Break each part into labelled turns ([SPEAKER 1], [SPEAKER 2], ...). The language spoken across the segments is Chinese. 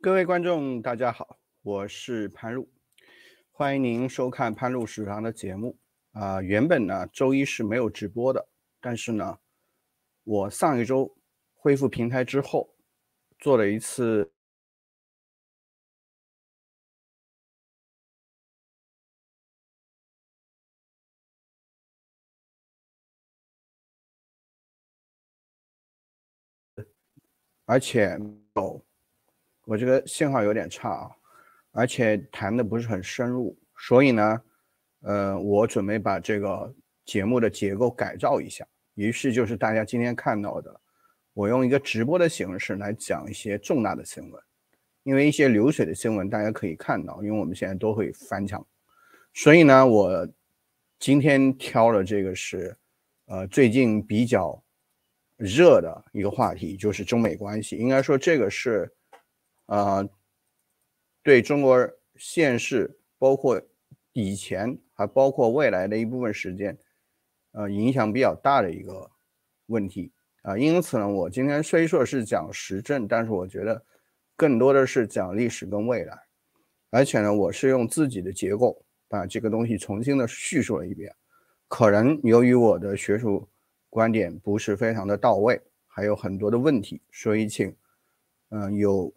[SPEAKER 1] 各位观众，大家好，我是潘路，欢迎您收看潘路食堂的节目。啊，原本呢，周一是没有直播的，但是呢，我上一周恢复平台之后，做了一次，而且有。我觉得信号有点差啊，而且谈的不是很深入，所以呢，呃，我准备把这个节目的结构改造一下。于是就是大家今天看到的，我用一个直播的形式来讲一些重大的新闻，因为一些流水的新闻大家可以看到，因为我们现在都会翻墙，所以呢，我今天挑了这个是，呃，最近比较热的一个话题，就是中美关系。应该说这个是。啊，对中国现世，包括以前，还包括未来的一部分时间，呃，影响比较大的一个问题啊。因此呢，我今天虽说是讲时政，但是我觉得更多的是讲历史跟未来。而且呢，我是用自己的结构把这个东西重新的叙述了一遍。可能由于我的学术观点不是非常的到位，还有很多的问题，所以请嗯有。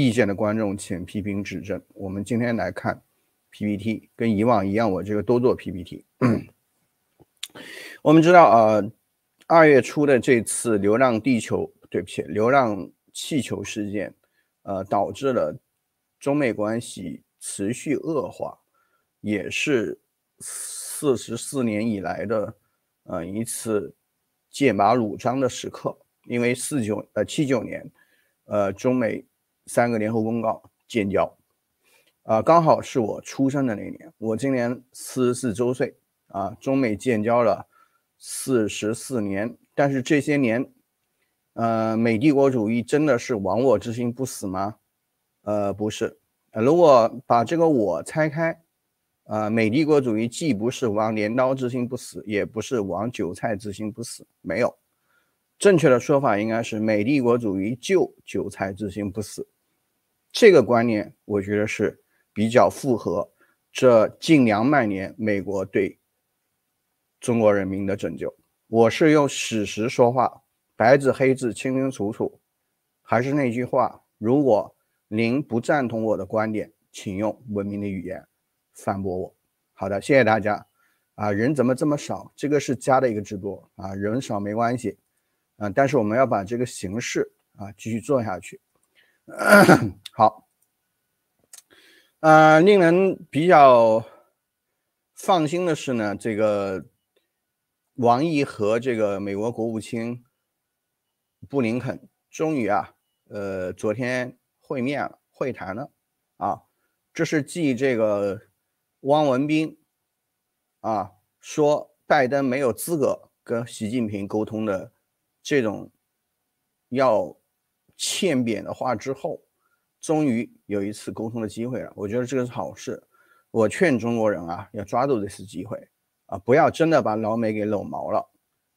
[SPEAKER 1] 意见的观众，请批评指正。我们今天来看 PPT，跟以往一样，我这个都做 PPT。我们知道，呃，二月初的这次“流浪地球”对不起，“流浪气球”事件，呃，导致了中美关系持续恶化，也是四十四年以来的呃一次剑拔弩张的时刻。因为四九呃七九年，呃，中美。三个联合公告建交，啊，刚好是我出生的那年。我今年四十四周岁啊。中美建交了四十四年，但是这些年，呃，美帝国主义真的是亡我之心不死吗？呃，不是。如果把这个“我”拆开，啊，美帝国主义既不是亡镰刀之心不死，也不是亡韭菜之心不死，没有。正确的说法应该是美帝国主义救韭菜之心不死。这个观念，我觉得是比较符合这近两百年美国对中国人民的拯救。我是用史实说话，白纸黑字清清楚楚。还是那句话，如果您不赞同我的观点，请用文明的语言反驳我。好的，谢谢大家。啊，人怎么这么少？这个是加的一个直播啊，人少没关系啊，但是我们要把这个形式啊继续做下去。好，呃，令人比较放心的是呢，这个王毅和这个美国国务卿布林肯终于啊，呃，昨天会面了，会谈了啊，这是继这个汪文斌啊说拜登没有资格跟习近平沟通的这种要。欠扁的话之后，终于有一次沟通的机会了。我觉得这个是好事。我劝中国人啊，要抓住这次机会啊，不要真的把老美给搂毛了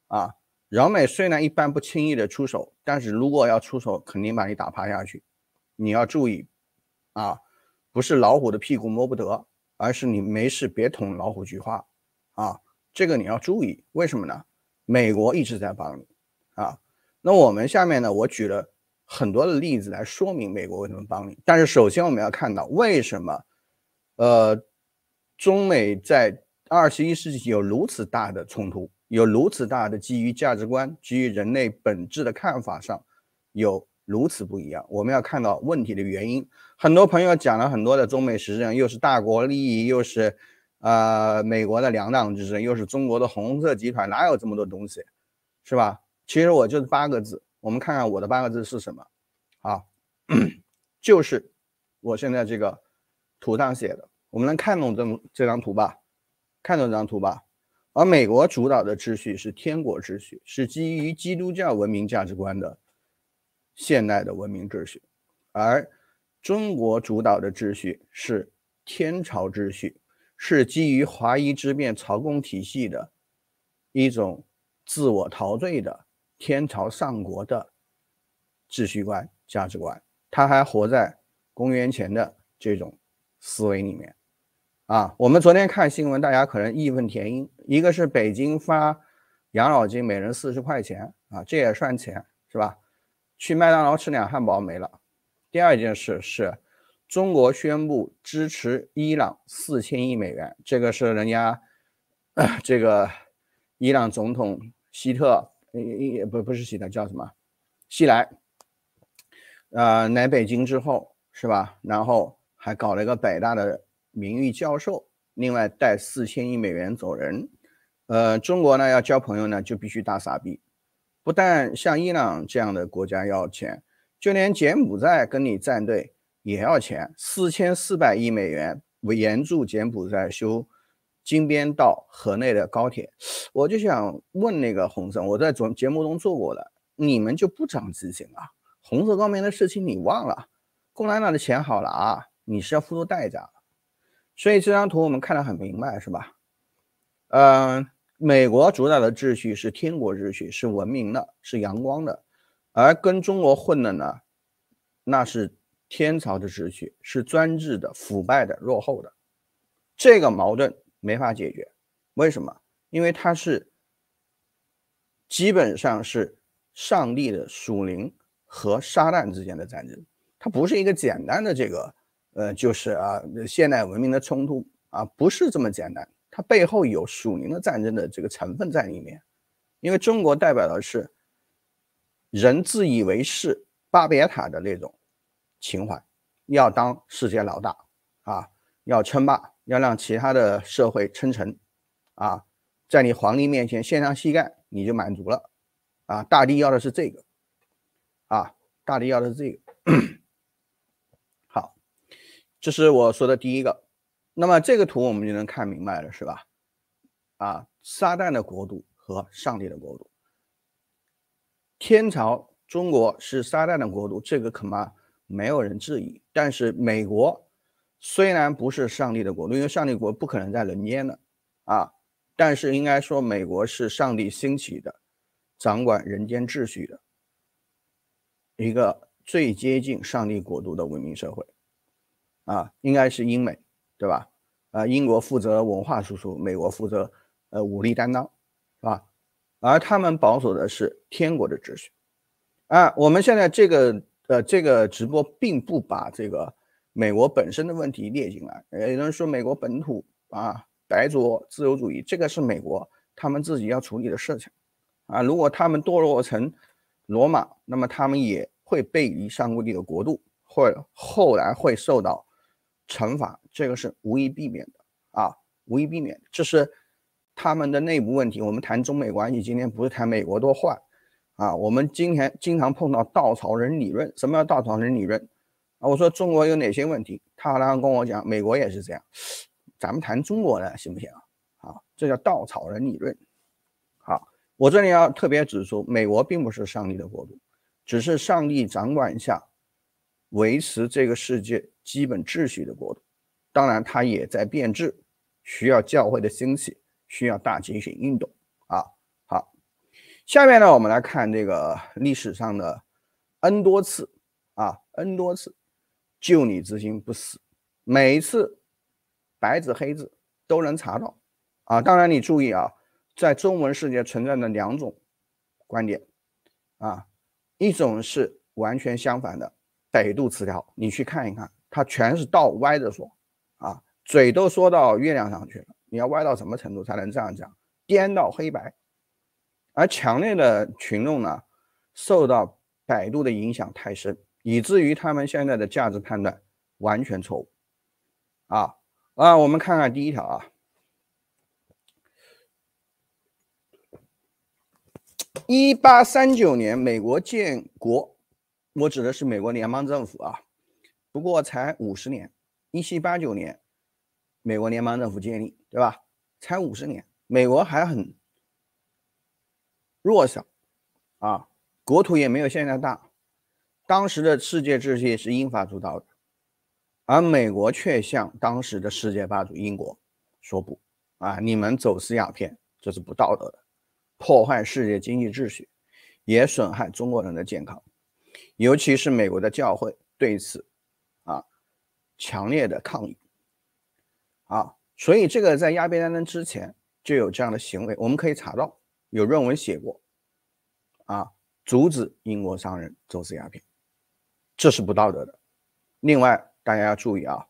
[SPEAKER 1] 啊。老美虽然一般不轻易的出手，但是如果要出手，肯定把你打趴下去。你要注意啊，不是老虎的屁股摸不得，而是你没事别捅老虎菊花啊。这个你要注意。为什么呢？美国一直在帮你啊。那我们下面呢，我举了。很多的例子来说明美国为什么帮你，但是首先我们要看到为什么，呃，中美在二十一世纪有如此大的冲突，有如此大的基于价值观、基于人类本质的看法上有如此不一样。我们要看到问题的原因。很多朋友讲了很多的中美实质上又是大国利益，又是呃美国的两党之争，又是中国的红色集团，哪有这么多东西，是吧？其实我就是八个字，我们看看我的八个字是什么。就是我现在这个图上写的，我们能看懂这这张图吧？看懂这张图吧。而美国主导的秩序是天国秩序，是基于基督教文明价值观的现代的文明秩序；而中国主导的秩序是天朝秩序，是基于华夷之辨、朝贡体系的一种自我陶醉的天朝上国的秩序观价值观。他还活在公元前的这种思维里面啊！我们昨天看新闻，大家可能义愤填膺。一个是北京发养老金每人四十块钱啊，这也算钱是吧？去麦当劳吃两汉堡没了。第二件事是，中国宣布支持伊朗四千亿美元，这个是人家这个伊朗总统希特，不不是希特，叫什么？希莱。呃，来北京之后是吧？然后还搞了一个北大的名誉教授，另外带四千亿美元走人。呃，中国呢要交朋友呢，就必须大傻逼。不但像伊朗这样的国家要钱，就连柬埔寨跟你站队也要钱，四千四百亿美元援助柬埔寨修金边到河内的高铁。我就想问那个洪森，我在昨节目中做过的，你们就不长记性啊？红色高棉的事情你忘了？共产党的钱好了啊，你是要付出代价的。所以这张图我们看得很明白，是吧？嗯，美国主导的秩序是天国秩序，是文明的，是阳光的；而跟中国混的呢，那是天朝的秩序，是专制的、腐败的、落后的。这个矛盾没法解决，为什么？因为它是基本上是上帝的属灵。和沙旦之间的战争，它不是一个简单的这个，呃，就是啊，现代文明的冲突啊，不是这么简单，它背后有属灵的战争的这个成分在里面，因为中国代表的是人自以为是巴别塔的那种情怀，要当世界老大啊，要称霸，要让其他的社会称臣啊，在你皇帝面前献上膝盖你就满足了啊，大帝要的是这个。大地要的是这个，好，这是我说的第一个。那么这个图我们就能看明白了，是吧？啊，撒旦的国度和上帝的国度，天朝中国是撒旦的国度，这个可怕没有人质疑。但是美国虽然不是上帝的国度，因为上帝国不可能在人间的啊，但是应该说美国是上帝兴起的，掌管人间秩序的。一个最接近上帝国度的文明社会，啊，应该是英美，对吧？啊，英国负责文化输出，美国负责呃武力担当，是吧？而他们保守的是天国的秩序，啊，我们现在这个呃这个直播并不把这个美国本身的问题列进来，有人说美国本土啊白灼自由主义，这个是美国他们自己要处理的事情，啊，如果他们堕落成罗马，那么他们也。会背离上帝的国度，或者后来会受到惩罚，这个是无一避免的啊，无一避免，这是他们的内部问题。我们谈中美关系，今天不是谈美国多坏啊，我们今天经常碰到稻草人理论。什么叫稻草人理论啊？我说中国有哪些问题，他好像跟我讲，美国也是这样。咱们谈中国呢，行不行啊？啊，这叫稻草人理论。好，我这里要特别指出，美国并不是上帝的国度。只是上帝掌管下维持这个世界基本秩序的国度，当然它也在变质，需要教会的兴起，需要大觉醒运动啊。好，下面呢，我们来看这个历史上的 N 多次啊，N 多次救你之心不死，每一次白纸黑字都能查到啊。当然你注意啊，在中文世界存在的两种观点啊。一种是完全相反的，百度词条，你去看一看，它全是倒歪着说，啊，嘴都说到月亮上去了，你要歪到什么程度才能这样讲，颠倒黑白？而强烈的群众呢，受到百度的影响太深，以至于他们现在的价值判断完全错误，啊啊，我们看看第一条啊。一八三九年，美国建国，我指的是美国联邦政府啊。不过才五十年，一七八九年，美国联邦政府建立，对吧？才五十年，美国还很弱小啊，国土也没有现在大。当时的世界秩序是英法主导的，而美国却向当时的世界霸主英国说不啊！你们走私鸦片，这是不道德的。破坏世界经济秩序，也损害中国人的健康，尤其是美国的教会对此，啊，强烈的抗议，啊，所以这个在鸦片战争之前就有这样的行为，我们可以查到有论文写过，啊，阻止英国商人走私鸦片，这是不道德的。另外，大家要注意啊。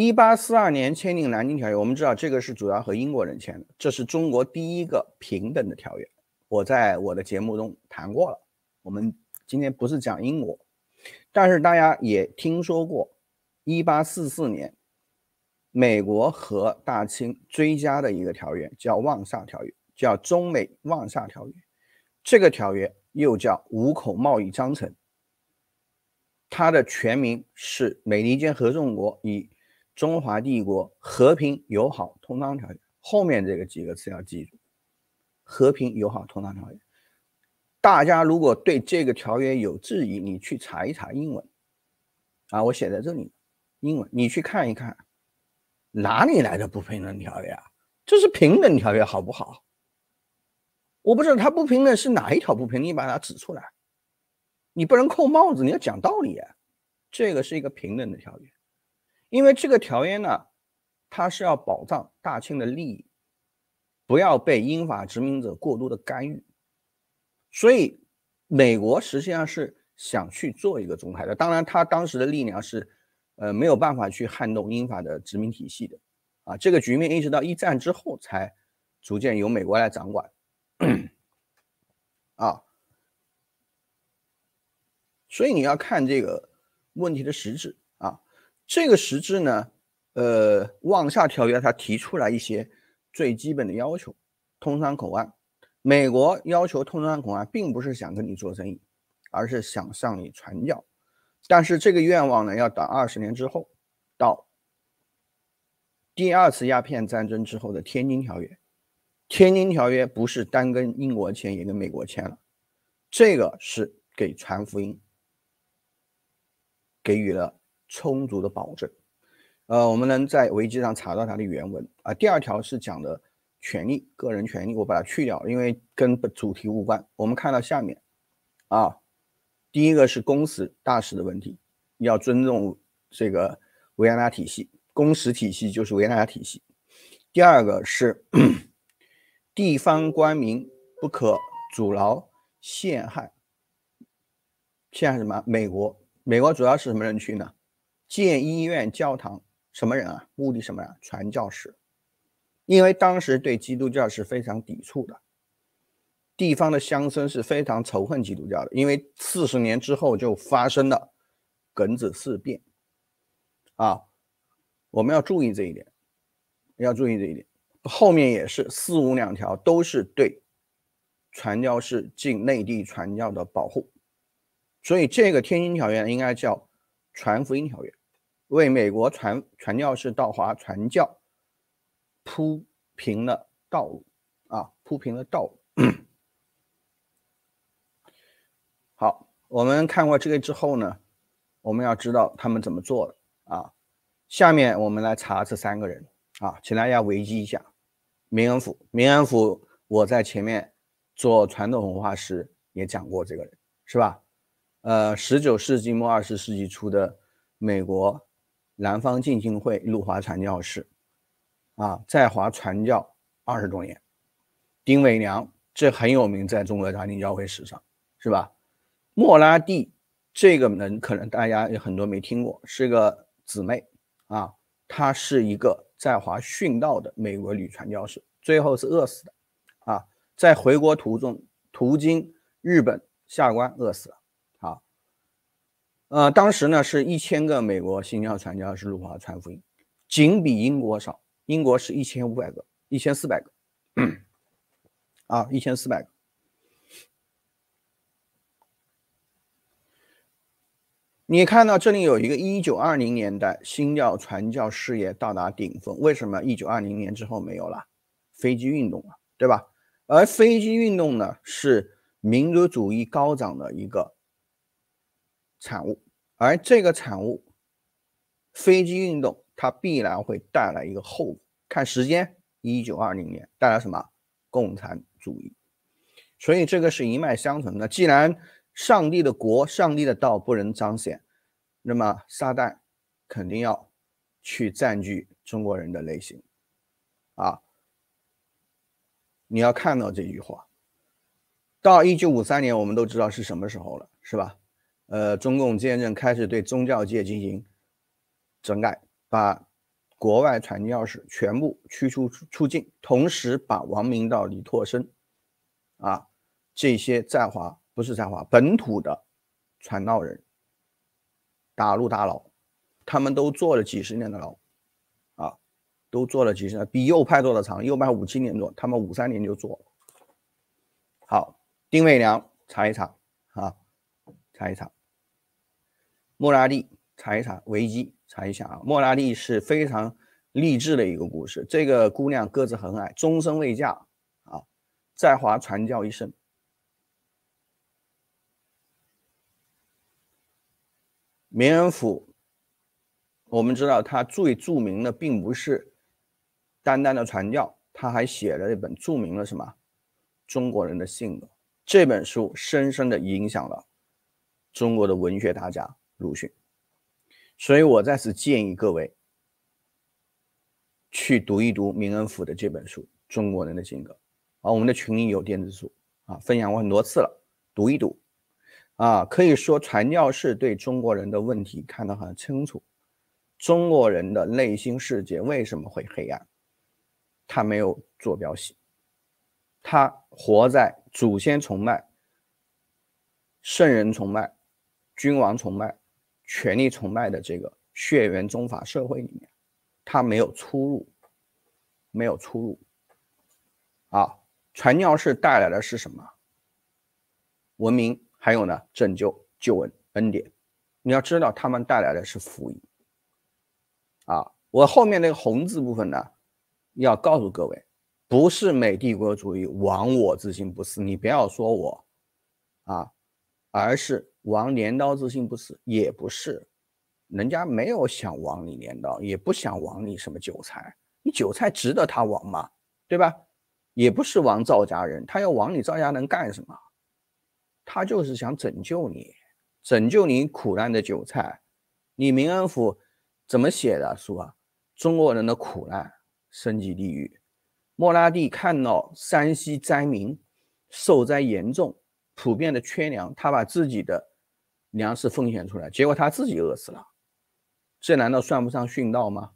[SPEAKER 1] 一八四二年签订《南京条约》，我们知道这个是主要和英国人签的，这是中国第一个平等的条约。我在我的节目中谈过了。我们今天不是讲英国，但是大家也听说过一八四四年美国和大清追加的一个条约，叫《望厦条约》，叫《中美望厦条约》。这个条约又叫《五口贸易章程》，它的全名是《美利坚合众国以》。中华帝国和平友好通商条约，后面这个几个词要记住：和平友好通商条约。大家如果对这个条约有质疑，你去查一查英文啊，我写在这里，英文你去看一看，哪里来的不平等条约啊？这是平等条约，好不好？我不知道它不平等是哪一条不平，你把它指出来。你不能扣帽子，你要讲道理啊。这个是一个平等的条约。因为这个条约呢，它是要保障大清的利益，不要被英法殖民者过多的干预，所以美国实际上是想去做一个中裁的。当然，他当时的力量是，呃，没有办法去撼动英法的殖民体系的啊。这个局面一直到一战之后才逐渐由美国来掌管。啊，所以你要看这个问题的实质。这个实质呢，呃，望厦条约它提出来一些最基本的要求，通商口岸。美国要求通商口岸，并不是想跟你做生意，而是想向你传教。但是这个愿望呢，要等二十年之后，到第二次鸦片战争之后的天津条约。天津条约不是单跟英国签，也跟美国签了，这个是给传福音，给予了。充足的保证，呃，我们能在维基上查到它的原文啊。第二条是讲的权利，个人权利，我把它去掉，因为跟主题无关。我们看到下面啊，第一个是公使大使的问题，要尊重这个维也纳体系，公使体系就是维也纳体系。第二个是地方官民不可阻挠陷害，陷害什么？美国，美国主要是什么人去呢？建医院、教堂，什么人啊？目的什么呀？传教士，因为当时对基督教是非常抵触的，地方的乡绅是非常仇恨基督教的，因为四十年之后就发生了“庚子事变”，啊，我们要注意这一点，要注意这一点。后面也是四五两条都是对传教士进内地传教的保护，所以这个《天津条约》应该叫《传福音条约》。为美国传传教士道华传教铺平了道路啊，铺平了道。好，我们看过这个之后呢，我们要知道他们怎么做的啊。下面我们来查这三个人啊，请大家维基一下。明安府，明安府，我在前面做传统文化时也讲过这个人，是吧？呃，十九世纪末二十世纪初的美国。南方浸信会路华传教士，啊，在华传教二十多年。丁伟良这很有名，在中国传教会史上，是吧？莫拉蒂这个人可能大家有很多没听过，是个姊妹啊，她是一个在华殉道的美国女传教士，最后是饿死的啊，在回国途中途经日本下关饿死了。呃，当时呢是一千个美国新教传教士入华传福音，仅比英国少。英国是一千五百个，一千四百个，啊，一千四百个。你看到这里有一个一九二零年代新教传教事业到达顶峰，为什么一九二零年之后没有了？飞机运动啊，对吧？而飞机运动呢，是民族主义高涨的一个。产物，而这个产物，飞机运动它必然会带来一个后果。看时间，一九二零年带来什么？共产主义。所以这个是一脉相承的。既然上帝的国、上帝的道不能彰显，那么撒旦肯定要去占据中国人的内心。啊，你要看到这句话。到一九五三年，我们都知道是什么时候了，是吧？呃，中共建政开始对宗教界进行整改，把国外传教士全部驱出出境，同时把王明道、李拓生啊这些在华不是在华本土的传道人打入大牢，他们都坐了几十年的牢啊，都坐了几十年，比右派坐的长，右派五七年多，他们五三年就坐好，丁卫良查一查啊，查一查。莫拉蒂，查一查维基，查一下啊。莫拉蒂是非常励志的一个故事。这个姑娘个子很矮，终身未嫁啊，在华传教一生。名恩府，我们知道他最著名的并不是单单的传教，他还写了一本著名的什么《中国人的性格》这本书，深深的影响了中国的文学大家。鲁迅，所以我再次建议各位去读一读明恩甫的这本书《中国人的性格》啊，我们的群里有电子书啊，分享过很多次了，读一读啊，可以说传教士对中国人的问题看得很清楚，中国人的内心世界为什么会黑暗？他没有坐标系，他活在祖先崇拜、圣人崇拜、君王崇拜。权力崇拜的这个血缘宗法社会里面，它没有出路，没有出路。啊，传教士带来的是什么？文明，还有呢，拯救、救恩、恩典。你要知道，他们带来的是福音。啊，我后面那个红字部分呢，要告诉各位，不是美帝国主义亡我之心不死，你不要说我，啊。而是亡镰刀之心不死，也不是，人家没有想亡你镰刀，也不想亡你什么韭菜，你韭菜值得他亡吗？对吧？也不是亡赵家人，他要亡你赵家能干什么？他就是想拯救你，拯救你苦难的韭菜。你《明恩府》怎么写的书啊？中国人的苦难升级地狱。莫拉蒂看到山西灾民受灾严重。普遍的缺粮，他把自己的粮食奉献出来，结果他自己饿死了。这难道算不上殉道吗？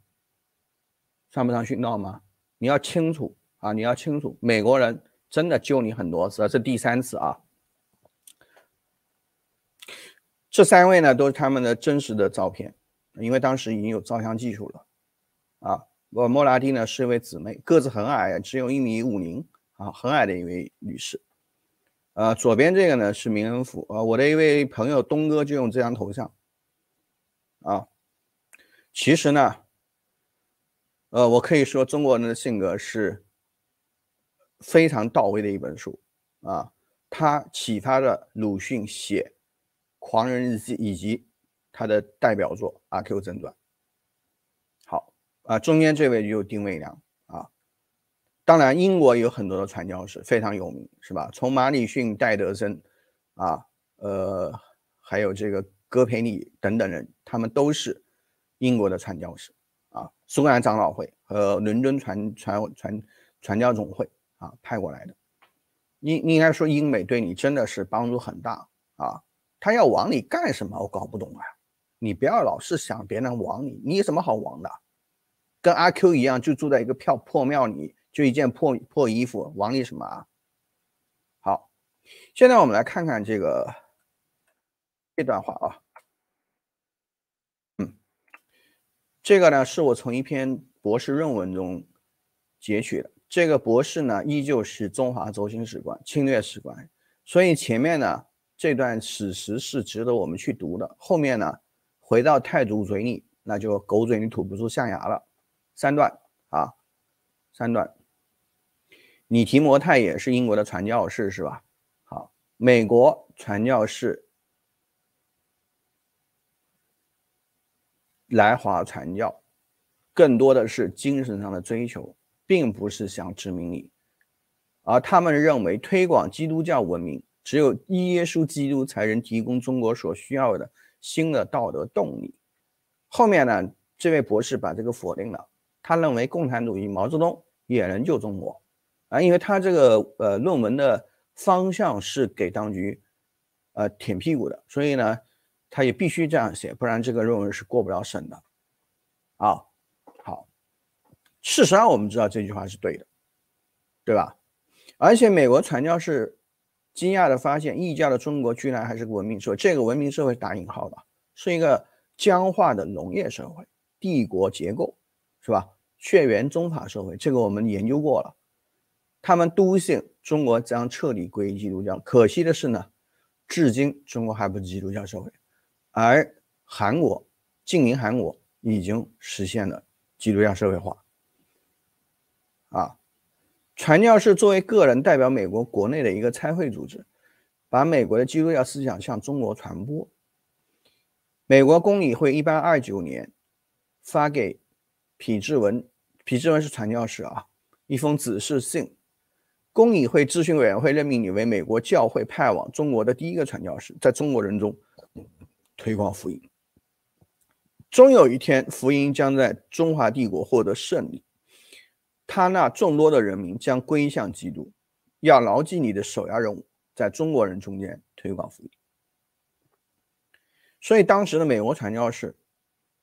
[SPEAKER 1] 算不上殉道吗？你要清楚啊！你要清楚，美国人真的救你很多次，这第三次啊。这三位呢，都是他们的真实的照片，因为当时已经有照相技术了。啊，我莫拉蒂呢是一位姊妹，个子很矮，只有一米五零啊，很矮的一位女士。呃，左边这个呢是《名人府啊，我的一位朋友东哥就用这张头像。啊，其实呢，呃，我可以说《中国人的性格》是非常到位的一本书啊，他启发了鲁迅写《狂人日记》以及他的代表作《阿 Q 正传》。好，啊，中间这位就定丁良。当然，英国有很多的传教士，非常有名，是吧？从马里逊、戴德森，啊，呃，还有这个戈培利等等人，他们都是英国的传教士啊，苏格兰长老会和伦敦传传传传教总会啊派过来的。应应该说，英美对你真的是帮助很大啊。他要往你干什么？我搞不懂啊。你不要老是想别人往你，你有什么好往的？跟阿 Q 一样，就住在一个票破庙里。就一件破破衣服往里什么啊？好，现在我们来看看这个这段话啊，嗯，这个呢是我从一篇博士论文中截取的。这个博士呢依旧是中华轴心史观、侵略史观，所以前面呢这段史实是值得我们去读的。后面呢回到太祖嘴里，那就狗嘴里吐不出象牙了。三段啊，三段。李提摩太也是英国的传教士，是吧？好，美国传教士来华传教，更多的是精神上的追求，并不是想殖民你。而他们认为，推广基督教文明，只有耶稣基督才能提供中国所需要的新的道德动力。后面呢，这位博士把这个否定了。他认为，共产主义毛泽东也能救中国。啊，因为他这个呃论文的方向是给当局呃舔屁股的，所以呢，他也必须这样写，不然这个论文是过不了审的。啊，好，事实上我们知道这句话是对的，对吧？而且美国传教士惊讶的发现，异教的中国居然还是个文明社会，这个文明社会打引号的，是一个僵化的农业社会，帝国结构，是吧？血缘宗法社会，这个我们研究过了。他们笃信中国将彻底归于基督教。可惜的是呢，至今中国还不是基督教社会，而韩国，近邻韩国已经实现了基督教社会化。啊，传教士作为个人代表美国国内的一个参会组织，把美国的基督教思想向中国传播。美国公理会一八二九年发给皮志文，皮志文是传教士啊，一封指示信。公理会咨询委员会任命你为美国教会派往中国的第一个传教士，在中国人中推广福音。终有一天，福音将在中华帝国获得胜利，他那众多的人民将归向基督。要牢记你的首要任务，在中国人中间推广福音。所以，当时的美国传教士，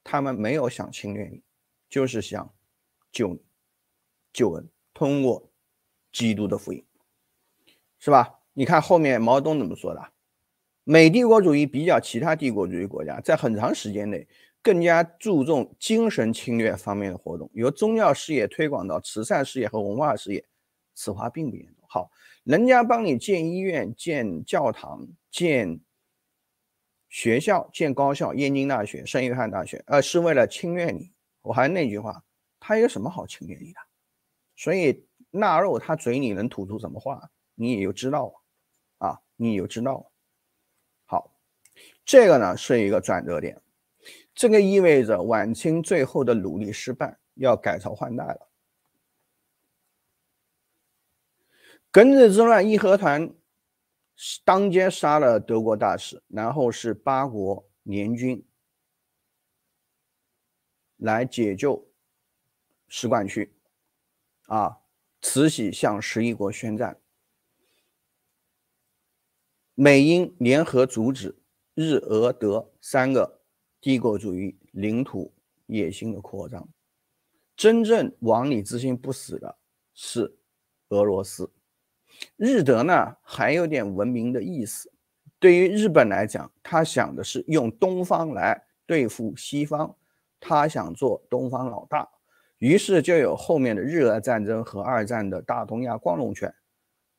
[SPEAKER 1] 他们没有想侵略你，就是想救救恩，通过。基督的福音，是吧？你看后面毛泽东怎么说的：美帝国主义比较其他帝国主义国家，在很长时间内更加注重精神侵略方面的活动，由宗教事业推广到慈善事业和文化事业。此话并不严重。好，人家帮你建医院、建教堂、建学校、建高校，燕京大学、圣约翰大学，呃，是为了侵略你。我还是那句话，他有什么好侵略你的？所以。腊肉，他嘴里能吐出什么话，你也就知道了啊，你也就知道了。好，这个呢是一个转折点，这个意味着晚清最后的努力失败，要改朝换代了。庚子之乱，义和团当街杀了德国大使，然后是八国联军来解救使馆区，啊。慈禧向十一国宣战，美英联合阻止日俄德三个帝国主义领土野心的扩张。真正亡理之心不死的是俄罗斯，日德呢还有点文明的意思。对于日本来讲，他想的是用东方来对付西方，他想做东方老大。于是就有后面的日俄战争和二战的大东亚光荣圈，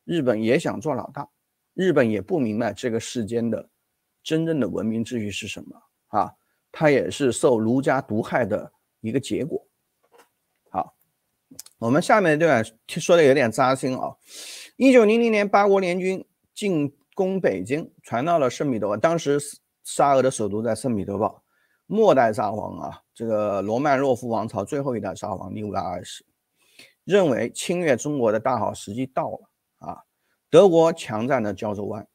[SPEAKER 1] 日本也想做老大，日本也不明白这个世间的真正的文明秩序是什么啊，它也是受儒家毒害的一个结果。好，我们下面这段说的有点扎心啊。一九零零年八国联军进攻北京，传到了圣彼得，堡，当时沙俄的首都在圣彼得堡。末代沙皇啊，这个罗曼诺夫王朝最后一代沙皇尼古拉二世认为，侵略中国的大好时机到了啊！德国强占了胶州湾，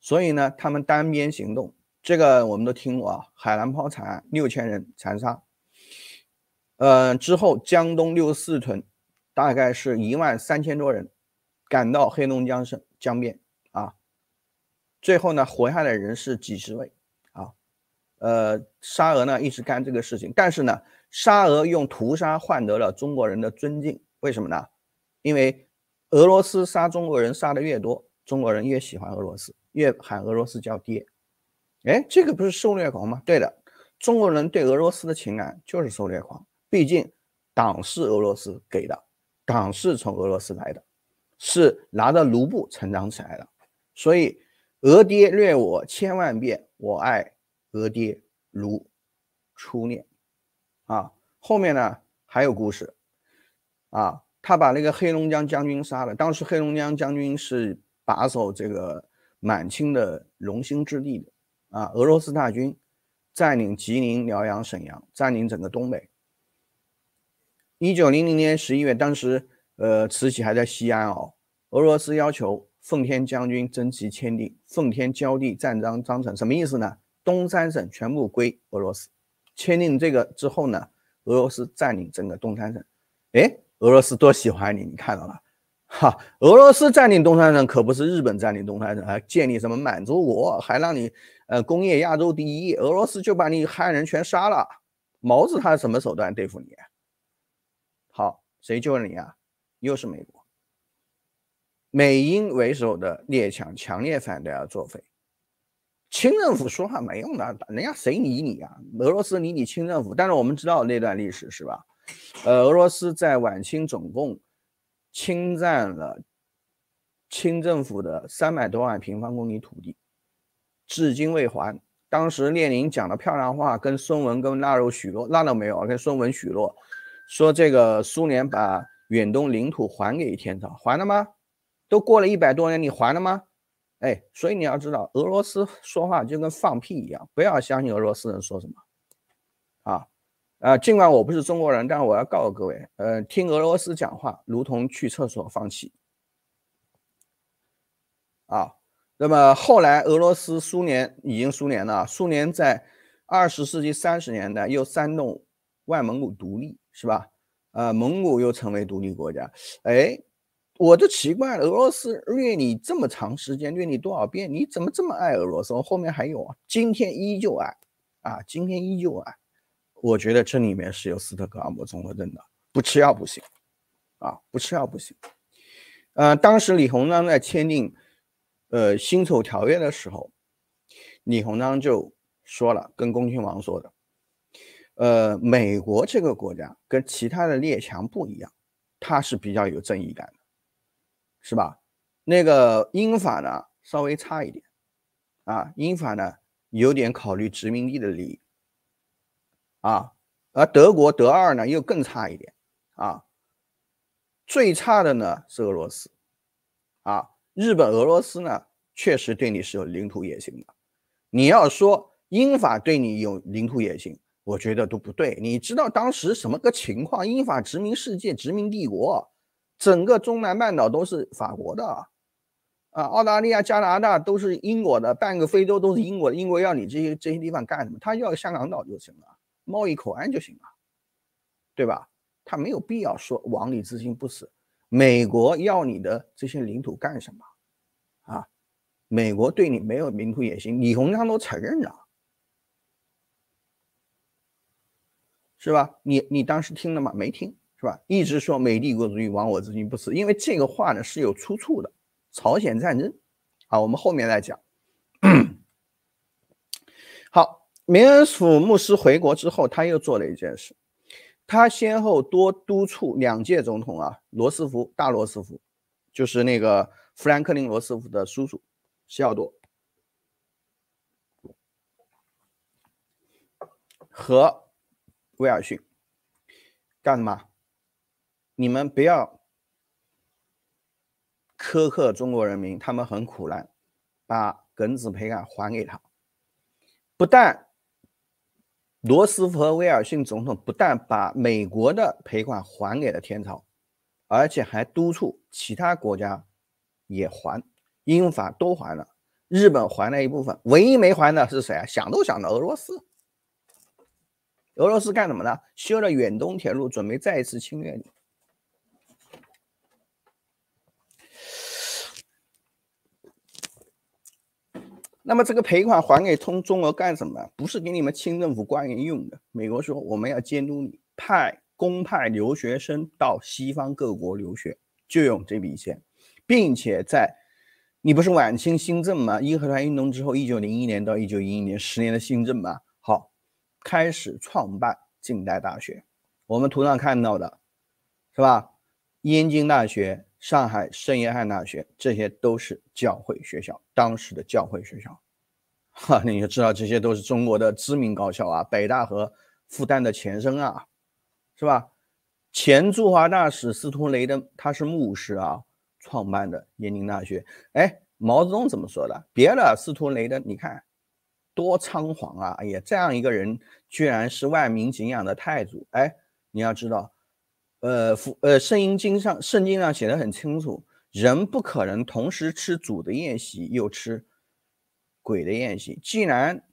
[SPEAKER 1] 所以呢，他们单边行动，这个我们都听过啊，海南炮台六千人残杀，呃，之后江东六十四屯大概是一万三千多人赶到黑龙江省江边啊，最后呢，活下来的人是几十位。呃，沙俄呢一直干这个事情，但是呢，沙俄用屠杀换得了中国人的尊敬，为什么呢？因为俄罗斯杀中国人杀的越多，中国人越喜欢俄罗斯，越喊俄罗斯叫爹。哎，这个不是受虐狂吗？对的，中国人对俄罗斯的情感就是受虐狂，毕竟党是俄罗斯给的，党是从俄罗斯来的，是拿着卢布成长起来的，所以俄爹虐我千万遍，我爱。俄爹如初恋啊！后面呢还有故事啊！他把那个黑龙江将军杀了。当时黑龙江将军是把守这个满清的龙兴之地的啊！俄罗斯大军占领吉林、辽阳、沈阳，占领整个东北。一九零零年十一月，当时呃慈禧还在西安哦，俄罗斯要求奉天将军征集签订《奉天交地战章章程》，什么意思呢？东三省全部归俄罗斯，签订这个之后呢，俄罗斯占领整个东三省。哎，俄罗斯多喜欢你，你看到了？哈，俄罗斯占领东三省可不是日本占领东三省，还建立什么满洲国，还让你呃工业亚洲第一，俄罗斯就把你汉人全杀了。毛子他什么手段对付你？好，谁救你啊？又是美国，美英为首的列强强烈反对而作废。清政府说话没用的，人家谁理你啊？俄罗斯理你清政府，但是我们知道那段历史是吧？呃，俄罗斯在晚清总共侵占了清政府的三百多万平方公里土地，至今未还。当时列宁讲的漂亮话，跟孙文跟纳入许诺纳倒没有跟孙文许诺说这个苏联把远东领土还给天朝，还了吗？都过了一百多年，你还了吗？哎，所以你要知道，俄罗斯说话就跟放屁一样，不要相信俄罗斯人说什么。啊，呃，尽管我不是中国人，但我要告诉各位，呃，听俄罗斯讲话如同去厕所放屁。啊，那么后来俄罗斯苏联已经苏联了，苏联在二十世纪三十年代又煽动外蒙古独立，是吧？呃，蒙古又成为独立国家。哎。我都奇怪了，俄罗斯虐你这么长时间，虐你多少遍，你怎么这么爱俄罗斯？后面还有，啊，今天依旧爱，啊，今天依旧爱。我觉得这里面是有斯特哥尔摩综合症的，不吃药不行，啊，不吃药不行。呃，当时李鸿章在签订，呃《辛丑条约》的时候，李鸿章就说了，跟恭亲王说的，呃，美国这个国家跟其他的列强不一样，它是比较有正义感。是吧？那个英法呢，稍微差一点，啊，英法呢有点考虑殖民地的利益，啊，而德国德二呢又更差一点，啊，最差的呢是俄罗斯，啊，日本俄罗斯呢确实对你是有领土野心的，你要说英法对你有领土野心，我觉得都不对。你知道当时什么个情况？英法殖民世界，殖民帝国。整个中南半岛都是法国的啊，啊，澳大利亚、加拿大都是英国的，半个非洲都是英国的。英国要你这些这些地方干什么？他要香港岛就行了，贸易口岸就行了，对吧？他没有必要说王你之心不死。美国要你的这些领土干什么？啊，美国对你没有领土野心，李鸿章都承认了，是吧？你你当时听了吗？没听。是吧？一直说美帝国主义亡我之心不死，因为这个话呢是有出处的。朝鲜战争啊，我们后面再讲。好，明恩溥牧师回国之后，他又做了一件事，他先后多督促两届总统啊，罗斯福大罗斯福，就是那个富兰克林罗斯福的叔叔西奥多和威尔逊干什么？你们不要苛刻中国人民，他们很苦难。把庚子赔款还给他，不但罗斯福和威尔逊总统不但把美国的赔款还给了天朝，而且还督促其他国家也还，英法都还了，日本还了一部分，唯一没还的是谁啊？想都想的俄罗斯。俄罗斯干什么呢？修了远东铁路，准备再一次侵略你。那么这个赔款还给中中俄干什么？不是给你们清政府官员用的。美国说我们要监督你，派公派留学生到西方各国留学，就用这笔钱，并且在你不是晚清新政吗？义和团运动之后，一九零一年到一九一一年十年的新政吗？好，开始创办近代大学。我们图上看到的，是吧？燕京大学。上海圣约翰大学，这些都是教会学校，当时的教会学校，哈，你就知道这些都是中国的知名高校啊，北大和复旦的前身啊，是吧？前驻华大使司徒雷登，他是牧师啊，创办的燕京大学。哎，毛泽东怎么说的？别的司徒雷登，你看多仓皇啊！哎呀，这样一个人，居然是万民敬仰的太祖。哎，你要知道。呃，福呃，圣经上圣经上写的很清楚，人不可能同时吃主的宴席又吃鬼的宴席。既然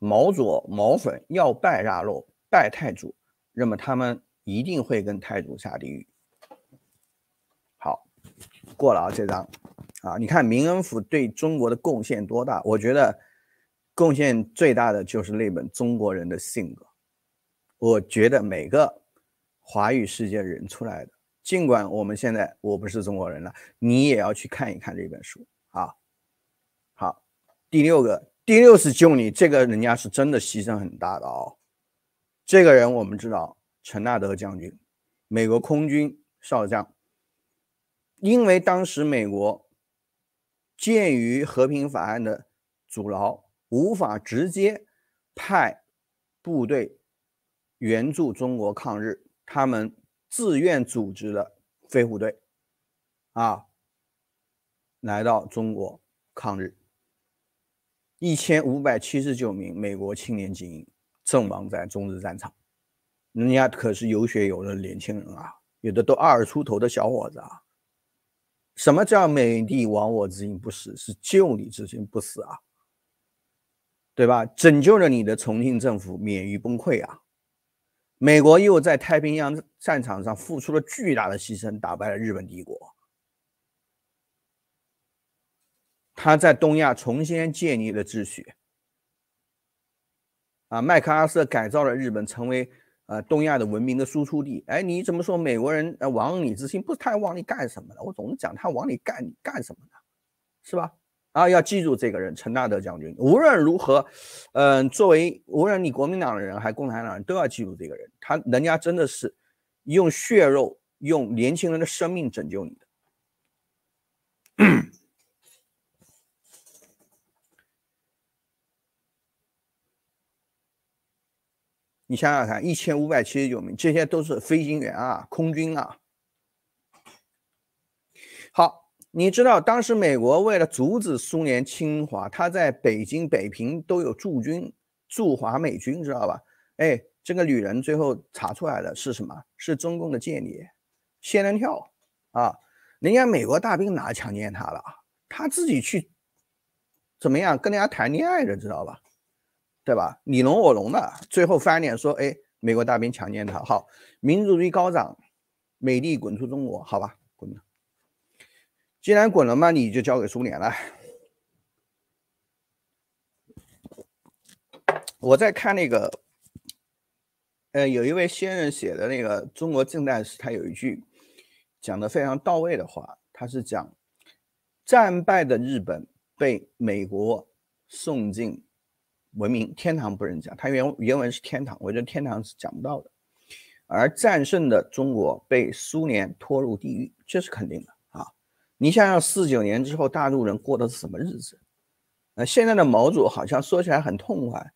[SPEAKER 1] 毛左毛粉要拜腊肉拜太祖，那么他们一定会跟太祖下地狱。好，过了啊这张啊，你看明恩府对中国的贡献多大？我觉得贡献最大的就是那本《中国人的性格》。我觉得每个。华语世界人出来的，尽管我们现在我不是中国人了，你也要去看一看这本书啊。好，第六个，第六次救你，这个人家是真的牺牲很大的哦。这个人我们知道，陈纳德将军，美国空军少将，因为当时美国鉴于和平法案的阻挠，无法直接派部队援助中国抗日。他们自愿组织了飞虎队，啊，来到中国抗日。一千五百七十九名美国青年精英阵亡在中日战场，人家可是有血有肉的年轻人啊，有的都二十出头的小伙子啊。什么叫美帝亡我之心不死，是救你之心不死啊，对吧？拯救了你的重庆政府免于崩溃啊。美国又在太平洋战场上付出了巨大的牺牲，打败了日本帝国。他在东亚重新建立了秩序。啊，麦克阿瑟改造了日本，成为呃东亚的文明的输出地。哎，你怎么说美国人亡你之心？不是他往里干什么呢？我总是讲他往里干干什么呢，是吧？啊，要记住这个人，陈纳德将军。无论如何，嗯，作为无论你国民党的人，还共产党人都要记住这个人。他人家真的是用血肉、用年轻人的生命拯救你的。你想想看，一千五百七十九名，这些都是飞行员啊，空军啊。你知道当时美国为了阻止苏联侵华，他在北京、北平都有驻军，驻华美军，知道吧？哎，这个女人最后查出来的是什么？是中共的间谍，仙人跳啊！人家美国大兵哪强奸她了？她自己去怎么样跟人家谈恋爱的，知道吧？对吧？你侬我侬的，最后翻脸说，哎，美国大兵强奸她，好，民族主义高涨，美帝滚出中国，好吧？既然滚了嘛，你就交给苏联了。我在看那个，呃，有一位先人写的那个中国近代史，他有一句讲的非常到位的话，他是讲战败的日本被美国送进文明天堂，不能讲，他原原文是天堂，我觉得天堂是讲不到的。而战胜的中国被苏联拖入地狱，这是肯定的。你想想，四九年之后大陆人过的是什么日子？那现在的毛主好像说起来很痛快，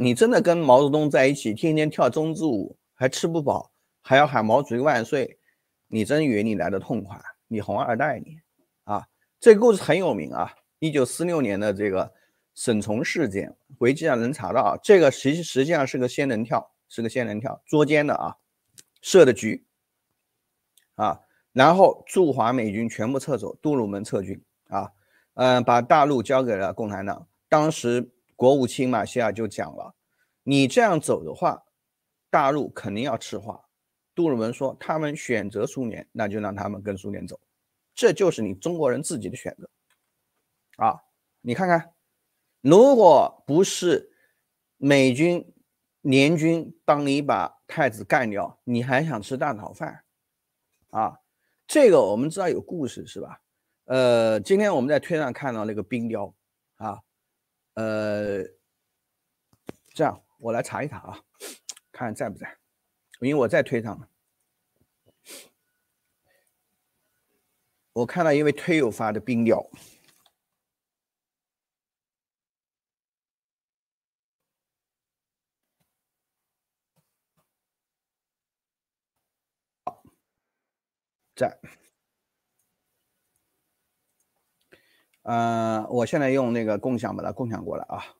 [SPEAKER 1] 你真的跟毛泽东在一起，天天跳忠字舞，还吃不饱，还要喊毛主席万岁，你真以为你来的痛快，你红二代你，啊，这故事很有名啊，一九四六年的这个沈从事件，实际上能查到，这个实实际上是个仙人跳，是个仙人跳捉奸的啊，设的局，啊。然后驻华美军全部撤走，杜鲁门撤军啊，嗯，把大陆交给了共产党。当时国务卿马歇尔就讲了：“你这样走的话，大陆肯定要赤化。”杜鲁门说：“他们选择苏联，那就让他们跟苏联走，这就是你中国人自己的选择。”啊，你看看，如果不是美军联军，帮你把太子干掉，你还想吃大炒饭？啊！这个我们知道有故事是吧？呃，今天我们在推上看到那个冰雕啊，呃，这样我来查一查啊，看在不在，因为我在推上了，我看到一位推友发的冰雕。在，呃，我现在用那个共享把它共享过来啊。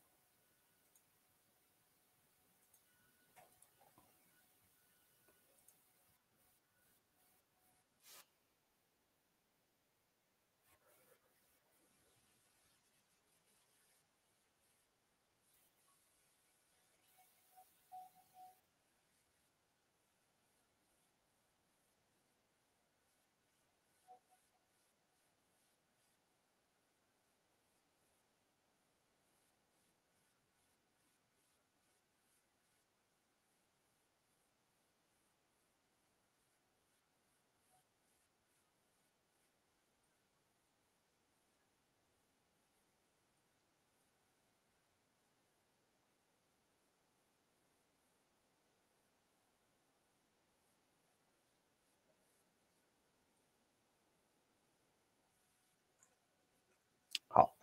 [SPEAKER 1] 好，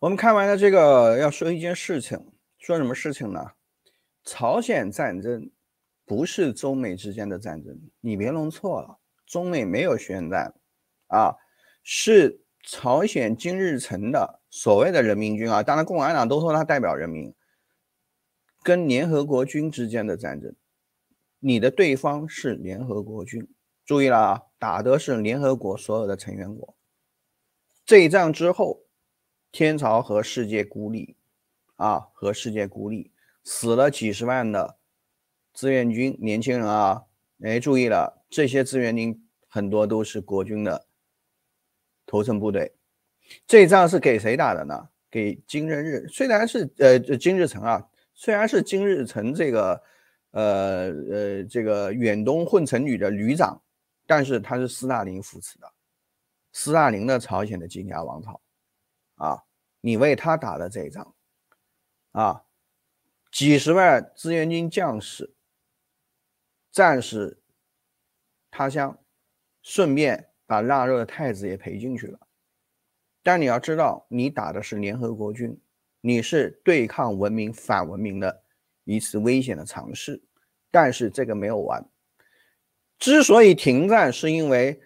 [SPEAKER 1] 我们看完了这个，要说一件事情，说什么事情呢？朝鲜战争不是中美之间的战争，你别弄错了，中美没有宣战啊，是朝鲜金日成的所谓的人民军啊，当然共产党都说他代表人民，跟联合国军之间的战争，你的对方是联合国军，注意了啊，打的是联合国所有的成员国。这一仗之后，天朝和世界孤立，啊，和世界孤立，死了几十万的志愿军年轻人啊！哎，注意了，这些志愿军很多都是国军的头层部队。这一仗是给谁打的呢？给金日日，虽然是呃金日成啊，虽然是金日成这个呃呃这个远东混成旅的旅长，但是他是斯大林扶持的。斯大林的朝鲜的金家王朝，啊，你为他打的这一仗，啊，几十万志愿军将士、战士，他乡，顺便把腊肉的太子也赔进去了。但你要知道，你打的是联合国军，你是对抗文明反文明的一次危险的尝试。但是这个没有完，之所以停战，是因为。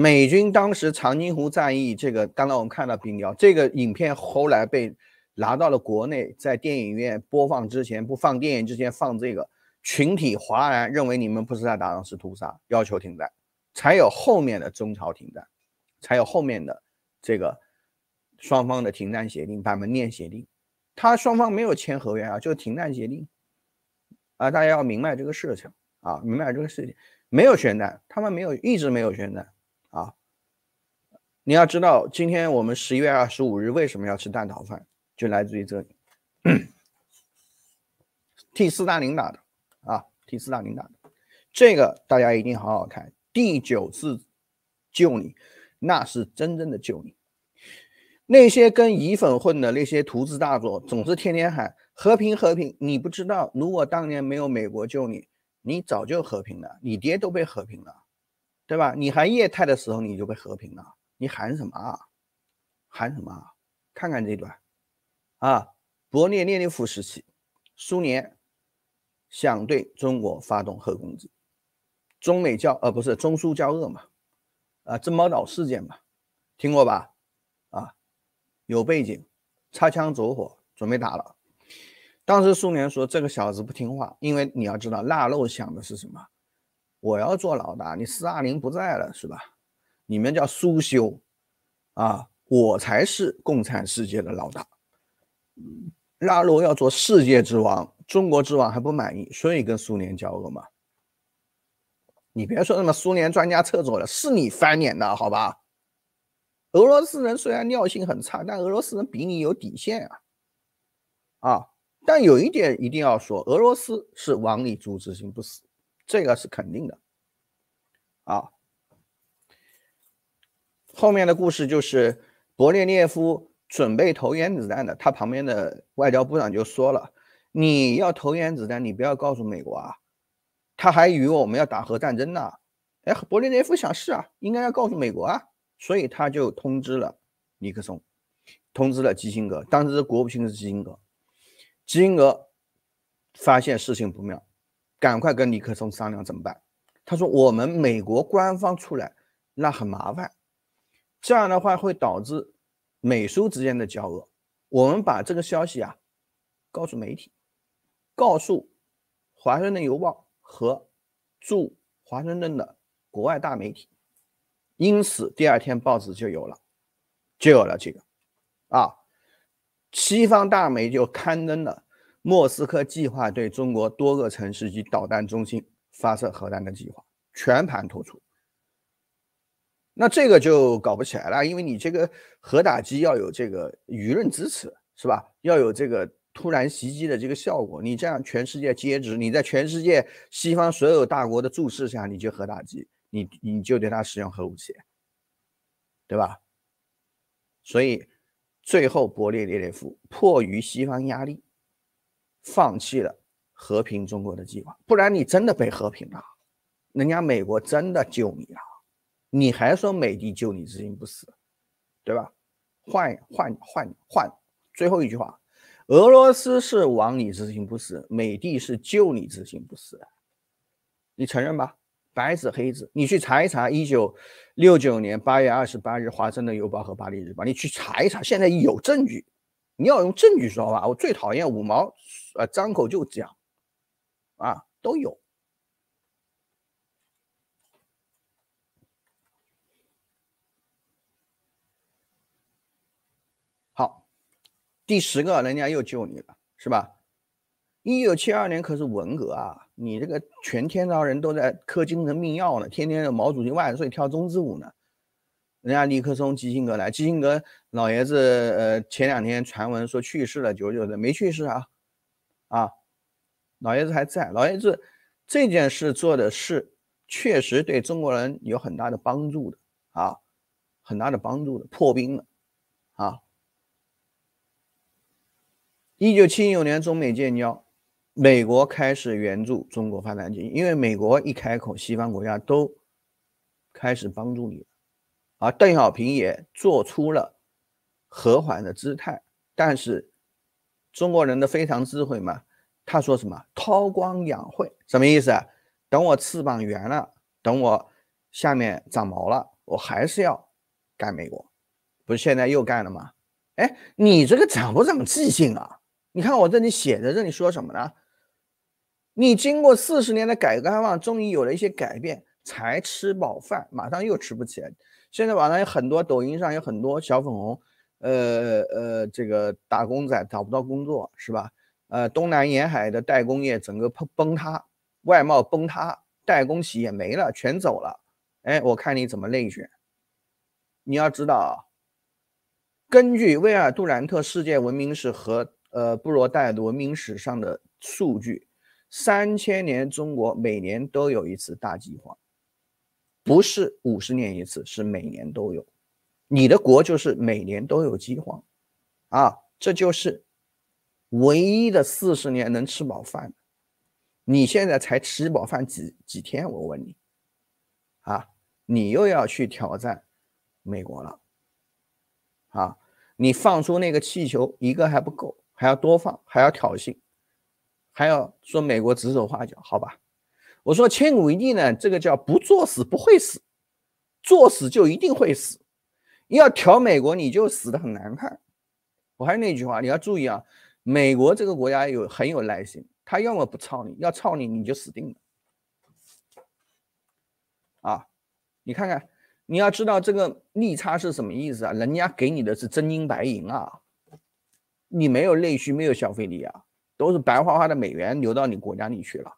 [SPEAKER 1] 美军当时长津湖战役，这个刚刚我们看到冰雕，这个影片后来被拿到了国内，在电影院播放之前，不放电影之前放这个群体哗然，认为你们不是在打仗是屠杀，要求停战，才有后面的中朝停战，才有后面的这个双方的停战协定，板门店协定，他双方没有签合约啊，就是停战协定，啊，大家要明白这个事情啊，明白这个事情，没有宣战，他们没有一直没有宣战。啊！你要知道，今天我们十一月二十五日为什么要吃蛋炒饭，就来自于这里。替斯大林打的啊，替斯大林打的，这个大家一定好好看。第九次救你，那是真正的救你。那些跟乙粉混的那些徒子大作，总是天天喊和平和平，你不知道，如果当年没有美国救你，你早就和平了，你爹都被和平了。对吧？你喊液态的时候，你就被和平了。你喊什么啊？喊什么？啊？看看这段啊，勃列涅利夫时期，苏联想对中国发动核攻击，中美交呃不是中苏交恶嘛？啊，珍宝岛事件嘛，听过吧？啊，有背景，擦枪走火，准备打了。当时苏联说这个小子不听话，因为你要知道，腊肉想的是什么？我要做老大，你四二零不在了是吧？你们叫苏修啊，我才是共产世界的老大。拉罗要做世界之王、中国之王还不满意，所以跟苏联交恶嘛。你别说什么苏联专家撤走了，是你翻脸的好吧？俄罗斯人虽然尿性很差，但俄罗斯人比你有底线啊。啊，但有一点一定要说，俄罗斯是亡里猪之心不死。这个是肯定的，啊，后面的故事就是勃列涅夫准备投原子弹的，他旁边的外交部长就说了：“你要投原子弹，你不要告诉美国啊，他还以为我们要打核战争呢。”哎，勃列涅夫想是啊，应该要告诉美国啊，所以他就通知了尼克松，通知了基辛格。当时国务卿是基辛格，基辛格发现事情不妙。赶快跟尼克松商量怎么办？他说：“我们美国官方出来，那很麻烦。这样的话会导致美苏之间的交恶。我们把这个消息啊告诉媒体，告诉华盛顿邮报和驻华盛顿的国外大媒体。因此，第二天报纸就有了，就有了这个啊，西方大媒就刊登了。”莫斯科计划对中国多个城市及导弹中心发射核弹的计划全盘突出，那这个就搞不起来了，因为你这个核打击要有这个舆论支持，是吧？要有这个突然袭击的这个效果，你这样全世界皆知，你在全世界西方所有大国的注视下，你就核打击，你你就对他使用核武器，对吧？所以最后，勃列列列夫迫于西方压力。放弃了和平中国的计划，不然你真的被和平了，人家美国真的救你了，你还说美帝救你之心不死，对吧？换换换换，最后一句话，俄罗斯是亡你之心不死，美帝是救你之心不死，你承认吧？白纸黑字，你去查一查，一九六九年八月二十八日，《华盛顿邮报》和《巴黎日报》，你去查一查，现在有证据，你要用证据说话，我最讨厌五毛。啊，张口就讲，啊，都有。好，第十个人家又救你了，是吧？一九七二年可是文革啊，你这个全天朝人都在嗑精神病药呢，天天的毛主席万岁跳忠字舞呢。人家尼克松、基辛格来，基辛格老爷子，呃，前两天传闻说去世了，九九的没去世啊。啊，老爷子还在。老爷子这件事做的是确实对中国人有很大的帮助的啊，很大的帮助的，破冰了啊。一九七九年中美建交，美国开始援助中国发展经济，因为美国一开口，西方国家都开始帮助你了。而邓小平也做出了和缓的姿态，但是。中国人的非常智慧嘛，他说什么“韬光养晦”什么意思等我翅膀圆了，等我下面长毛了，我还是要干美国，不是现在又干了吗？哎，你这个长不长记性啊？你看我这里写着，这里说什么呢？你经过四十年的改革开放，终于有了一些改变，才吃饱饭，马上又吃不起来。现在网上有很多抖音上有很多小粉红。呃呃，这个打工仔找不到工作是吧？呃，东南沿海的代工业整个崩崩塌，外贸崩塌，代工企业没了，全走了。哎，我看你怎么内卷。你要知道，根据威尔杜兰特《世界文明史》和呃布罗代尔《文明史》上的数据，三千年中国每年都有一次大饥荒，不是五十年一次，是每年都有。你的国就是每年都有饥荒，啊，这就是唯一的四十年能吃饱饭。你现在才吃饱饭几几天？我问你，啊，你又要去挑战美国了，啊，你放出那个气球一个还不够，还要多放，还要挑衅，还要说美国指手画脚，好吧？我说千古一帝呢，这个叫不作死不会死，作死就一定会死。要挑美国，你就死的很难看。我还是那句话，你要注意啊！美国这个国家有很有耐心，他要么不操你，要操你你就死定了。啊，你看看，你要知道这个利差是什么意思啊？人家给你的是真金白银啊，你没有内需，没有消费力啊，都是白花花的美元流到你国家里去了。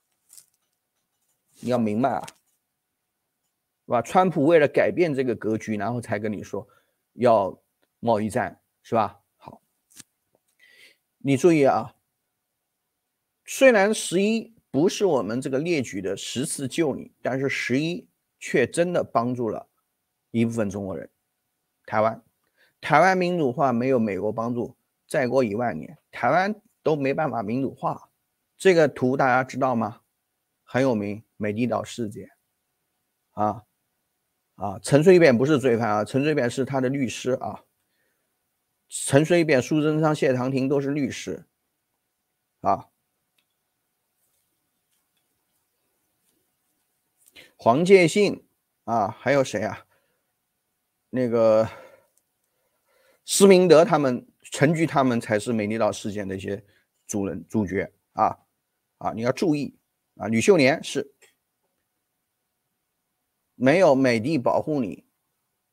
[SPEAKER 1] 你要明白啊，是吧？川普为了改变这个格局，然后才跟你说。要贸易战是吧？好，你注意啊。虽然十一不是我们这个列举的十次救你，但是十一却真的帮助了一部分中国人。台湾，台湾民主化没有美国帮助，再过一万年台湾都没办法民主化。这个图大家知道吗？很有名，美丽岛事件啊。啊，陈水扁不是罪犯啊，陈水扁是他的律师啊。陈水扁、苏贞昌、谢长廷都是律师啊。黄建信啊，还有谁啊？那个施明德他们、陈菊他们才是美丽岛事件的一些主人主角啊啊！你要注意啊，吕秀莲是。没有美帝保护你，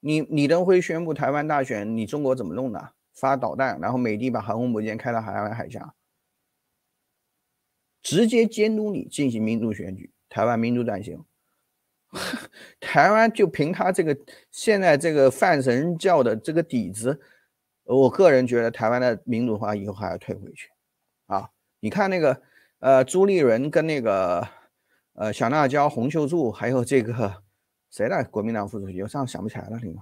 [SPEAKER 1] 你李登辉宣布台湾大选，你中国怎么弄的？发导弹，然后美帝把航空母舰开到台湾海峡，直接监督你进行民主选举，台湾民主转型。台湾就凭他这个现在这个泛神教的这个底子，我个人觉得台湾的民主化以后还要退回去。啊，你看那个呃朱立伦跟那个呃小辣椒洪秀柱还有这个。谁的国民党副主席？我上想不起来了，你们。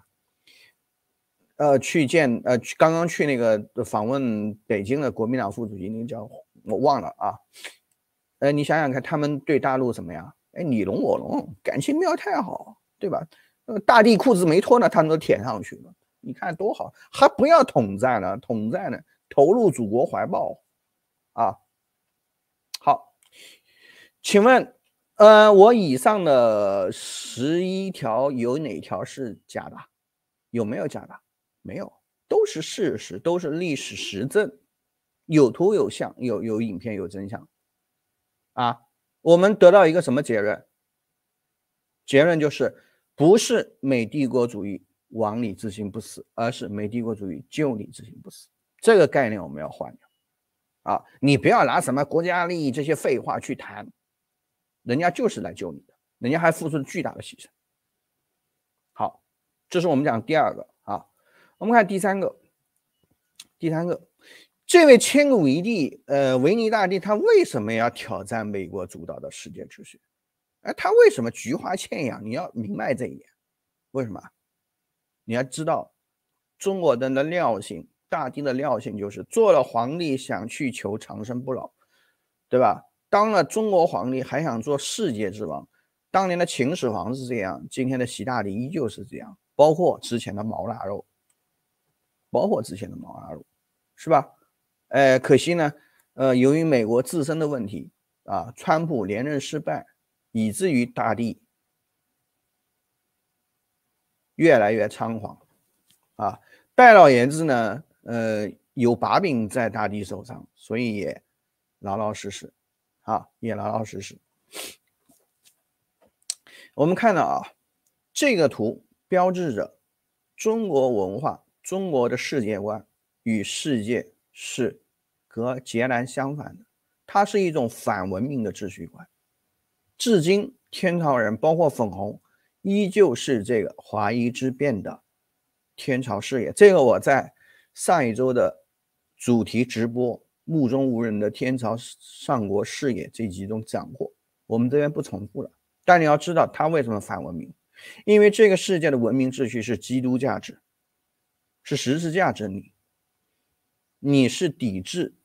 [SPEAKER 1] 呃，去见呃，刚刚去那个访问北京的国民党副主席，那个叫我忘了啊。呃，你想想看，他们对大陆怎么样？哎，你龙我龙，感情要太好，对吧？那大地裤子没脱呢，他们都舔上去了，你看多好，还不要统战了，统战呢，投入祖国怀抱啊。好，请问。呃，我以上的十一条有哪条是假的？有没有假的？没有，都是事实，都是历史实证，有图有像，有有影片，有真相。啊，我们得到一个什么结论？结论就是，不是美帝国主义亡你之心不死，而是美帝国主义救你之心不死。这个概念我们要换掉。啊，你不要拿什么国家利益这些废话去谈。人家就是来救你的，人家还付出了巨大的牺牲。好，这是我们讲第二个啊。我们看第三个，第三个，这位千古一帝，呃，维尼大帝，他为什么要挑战美国主导的世界秩序？哎，他为什么菊花欠养？你要明白这一点。为什么？你要知道，中国人的料性，大帝的料性就是做了皇帝想去求长生不老，对吧？当了中国皇帝还想做世界之王，当年的秦始皇是这样，今天的习大帝依旧是这样，包括之前的毛腊肉，包括之前的毛腊肉，是吧？哎，可惜呢，呃，由于美国自身的问题啊，川普连任失败，以至于大地越来越猖狂啊。拜老爷子呢，呃，有把柄在大帝手上，所以也老老实实。啊，也老老实实。我们看到啊，这个图标志着中国文化、中国的世界观与世界是隔截然相反的，它是一种反文明的秩序观。至今天朝人，包括粉红，依旧是这个华夷之变的天朝视野。这个我在上一周的主题直播。目中无人的天朝上国视野，这集中讲过，我们这边不重复了。但你要知道，他为什么反文明？因为这个世界的文明秩序是基督价值，是十字架真理。你是抵制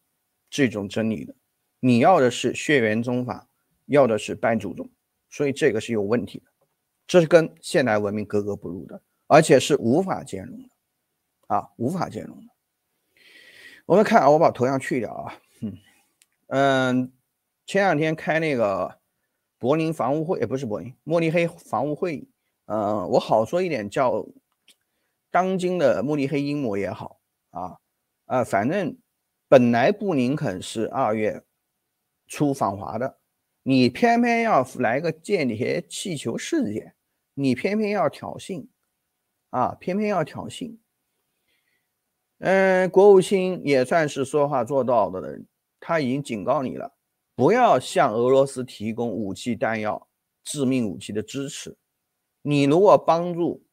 [SPEAKER 1] 这种真理的，你要的是血缘宗法，要的是拜祖宗，所以这个是有问题的，这是跟现代文明格格不入的，而且是无法兼容的，啊，无法兼容的。我们看啊，我把头像去掉啊，嗯嗯，前两天开那个柏林防务会，也不是柏林，慕尼黑防务会，议。嗯，我好说一点，叫当今的慕尼黑阴谋也好啊，啊，反正本来布林肯是二月初访华的，你偏偏要来个间谍气球事件，你偏偏要挑衅，啊，偏偏要挑衅。嗯，国务卿也算是说话做到的人，他已经警告你了，不要向俄罗斯提供武器弹药、致命武器的支持。你如果帮助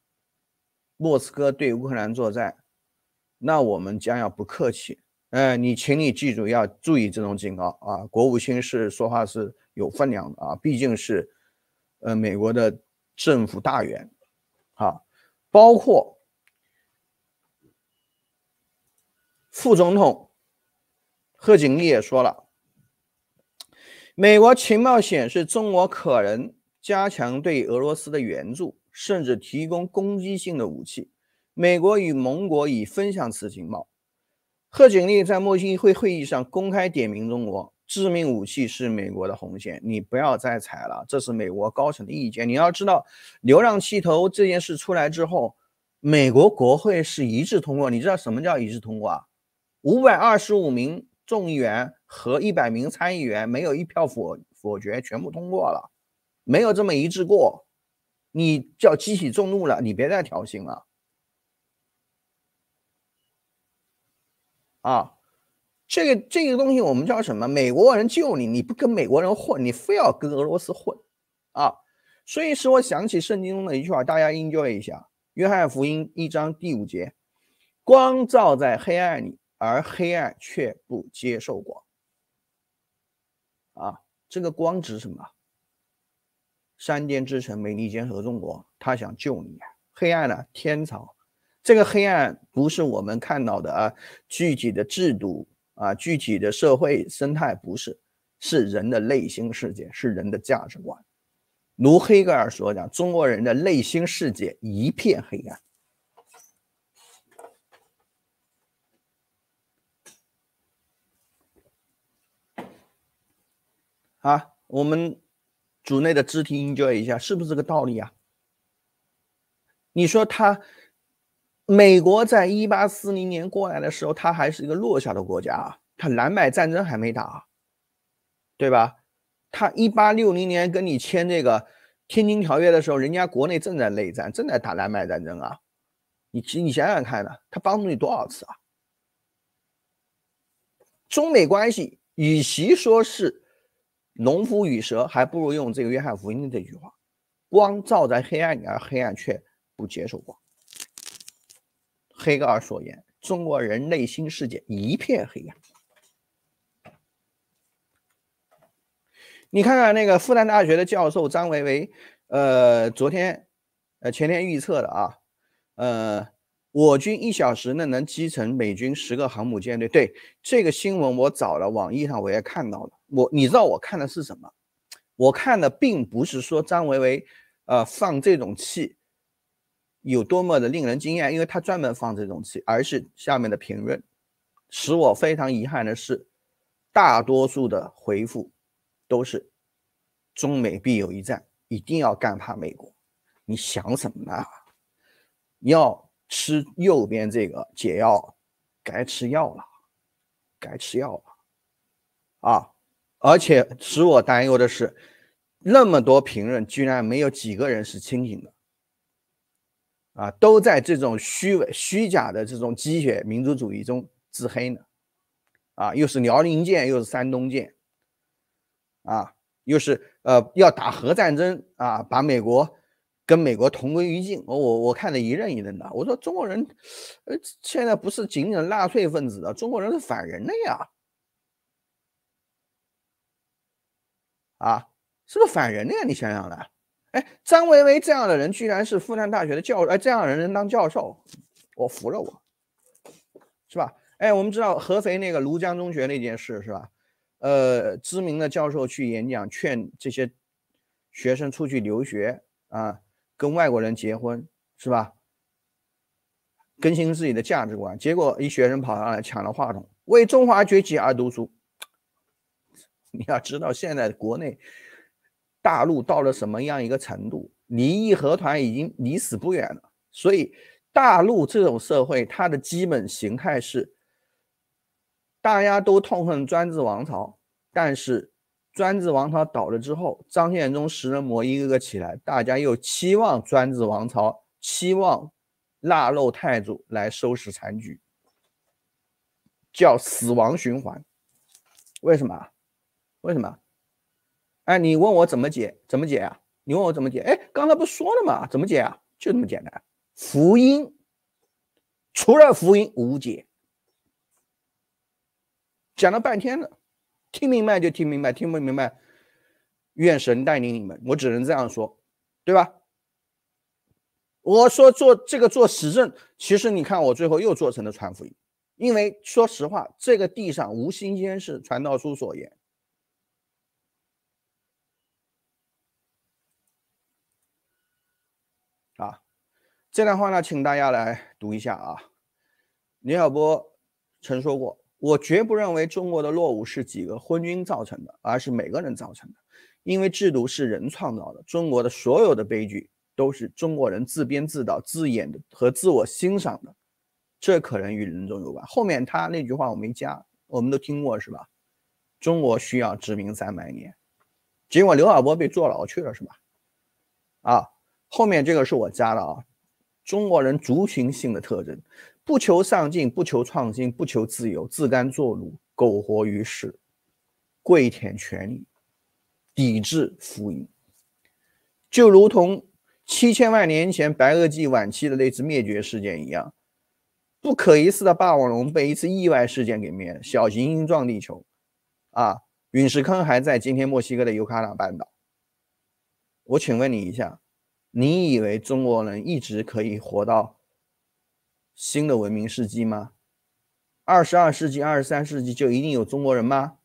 [SPEAKER 1] 莫斯科对乌克兰作战，那我们将要不客气。嗯，你请你记住，要注意这种警告啊。国务卿是说话是有分量的啊，毕竟是呃美国的政府大员啊，包括。副总统贺锦丽也说了，美国情报显示中国可能加强对俄罗斯的援助，甚至提供攻击性的武器。美国与盟国已分享此情报。贺锦丽在慕西会会议上公开点名中国，致命武器是美国的红线，你不要再踩了。这是美国高层的意见。你要知道，流浪气头这件事出来之后，美国国会是一致通过。你知道什么叫一致通过啊？五百二十五名众议员和一百名参议员没有一票否否决，全部通过了，没有这么一致过，你叫激起众怒了，你别再挑衅了。啊，这个这个东西我们叫什么？美国人救你，你不跟美国人混，你非要跟俄罗斯混啊！所以使我想起圣经中的一句话，大家 enjoy 一下，《约翰福音》一章第五节：“光照在黑暗里。”而黑暗却不接受光，啊，这个光指什么？三巅之城，美利坚合众国，他想救你。黑暗呢？天朝，这个黑暗不是我们看到的啊，具体的制度啊，具体的社会生态不是，是人的内心世界，是人的价值观。如黑格尔所讲，中国人的内心世界一片黑暗。啊，我们组内的肢体 enjoy 一下，是不是这个道理啊？你说他美国在一八四零年过来的时候，他还是一个弱小的国家啊，他南北战争还没打，对吧？他一八六零年跟你签这个《天津条约》的时候，人家国内正在内战，正在打南北战争啊。你你想想看呢，他帮助你多少次啊？中美关系与其说是……农夫与蛇，还不如用这个约翰福音的这句话：“光照在黑暗里，而黑暗却不接受光。”黑格尔所言：“中国人内心世界一片黑暗。”你看看那个复旦大学的教授张维为，呃，昨天、呃前天预测的啊，呃，我军一小时呢能击沉美军十个航母舰队。对这个新闻，我找了网易上，我也看到了。我你知道我看的是什么？我看的并不是说张维维，呃，放这种气有多么的令人惊讶，因为他专门放这种气，而是下面的评论使我非常遗憾的是，大多数的回复都是中美必有一战，一定要干趴美国。你想什么呢？要吃右边这个解药，该吃药了，该吃药了，啊！而且使我担忧的是，那么多评论居然没有几个人是清醒的，啊，都在这种虚伪、虚假的这种鸡血民族主义中自黑呢，啊，又是辽宁舰，又是山东舰，啊，又是呃要打核战争啊，把美国跟美国同归于尽。我我我看的一愣一愣的，我说中国人，呃，现在不是仅仅纳粹分子的，中国人是反人类啊。啊，是不是反人的呀？你想想来，哎，张维维这样的人，居然是复旦大学的教哎，这样人能当教授，我服了我，是吧？哎，我们知道合肥那个庐江中学那件事是吧？呃，知名的教授去演讲，劝这些学生出去留学啊，跟外国人结婚是吧？更新自己的价值观，结果一学生跑上来抢了话筒，为中华崛起而读书。你要知道，现在国内大陆到了什么样一个程度，离义和团已经离死不远了。所以，大陆这种社会，它的基本形态是，大家都痛恨专制王朝，但是专制王朝倒了之后，张献忠食人魔一个个起来，大家又期望专制王朝，期望腊肉太祖来收拾残局，叫死亡循环。为什么？为什么？哎，你问我怎么解？怎么解啊？你问我怎么解？哎，刚才不说了吗？怎么解啊？就这么简单。福音，除了福音无解。讲了半天了，听明白就听明白，听不明白，愿神带领你们。我只能这样说，对吧？我说做这个做实证，其实你看我最后又做成了传福音，因为说实话，这个地上无新鲜事，传道书所言。这段话呢，请大家来读一下啊。刘小波曾说过：“我绝不认为中国的落伍是几个昏君造成的，而是每个人造成的。因为制度是人创造的，中国的所有的悲剧都是中国人自编自导自演的和自我欣赏的，这可能与人种有关。”后面他那句话我没加，我们都听过是吧？中国需要殖民三百年，结果刘小波被坐牢去了是吧？啊，后面这个是我加的啊。中国人族群性的特征，不求上进，不求创新，不求自由，自甘做奴，苟活于世，跪舔权力，抵制福音，就如同七千万年前白垩纪晚期的那次灭绝事件一样，不可一世的霸王龙被一次意外事件给灭了，小行星撞地球，啊，陨石坑还在今天墨西哥的尤卡拉半岛。我请问你一下。你以为中国人一直可以活到新的文明世纪吗？二十二世纪、二十三世纪就一定有中国人吗？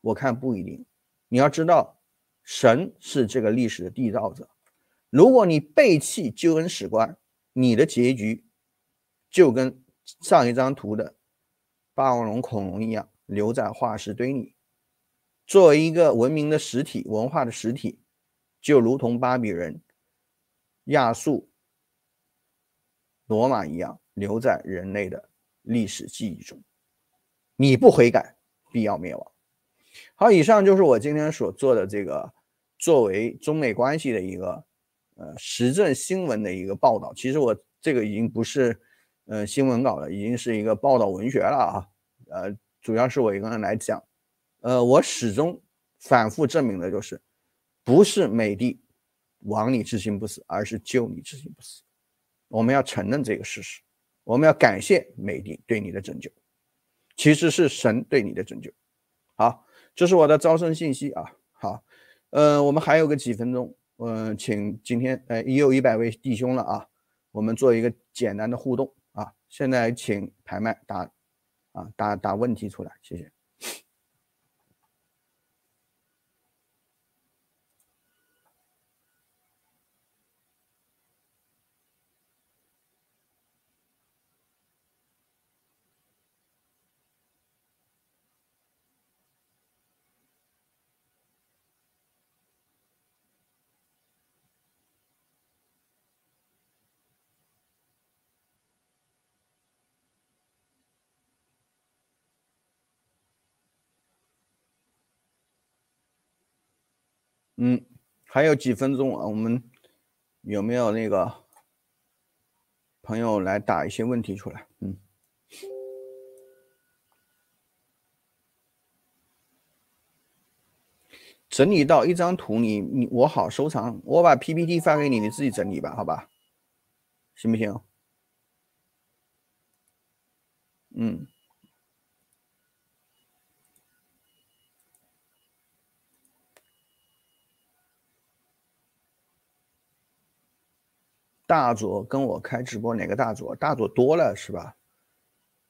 [SPEAKER 1] 我看不一定。你要知道，神是这个历史的缔造者。如果你背弃救恩史观，你的结局就跟上一张图的霸王龙恐龙一样，留在化石堆里。作为一个文明的实体、文化的实体，就如同巴比伦亚述、罗马一样留在人类的历史记忆中。你不悔改，必要灭亡。好，以上就是我今天所做的这个作为中美关系的一个呃时政新闻的一个报道。其实我这个已经不是呃新闻稿了，已经是一个报道文学了啊。呃，主要是我一个人来讲。呃，我始终反复证明的就是，不是美帝。亡你之心不死，而是救你之心不死。我们要承认这个事实，我们要感谢美帝对你的拯救，其实是神对你的拯救。好，这是我的招生信息啊。好，呃，我们还有个几分钟，嗯，请今天呃也有一百位弟兄了啊，我们做一个简单的互动啊。现在请排麦打啊打打问题出来，谢谢。嗯，还有几分钟啊？我们有没有那个朋友来打一些问题出来？嗯，整理到一张图里，你我好收藏。我把 PPT 发给你，你自己整理吧，好吧？行不行？嗯。大佐跟我开直播哪个大佐？大佐多了是吧？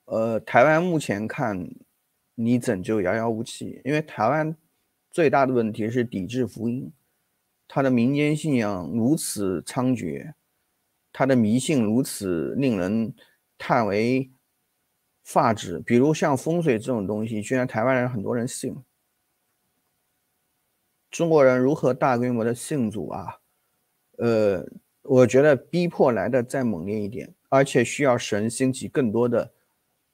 [SPEAKER 1] 呃，台湾目前看你拯救遥遥无期，因为台湾最大的问题是抵制福音，他的民间信仰如此猖獗，他的迷信如此令人叹为发指。比如像风水这种东西，居然台湾人很多人信。中国人如何大规模的信主啊？呃。我觉得逼迫来的再猛烈一点，而且需要神兴起更多的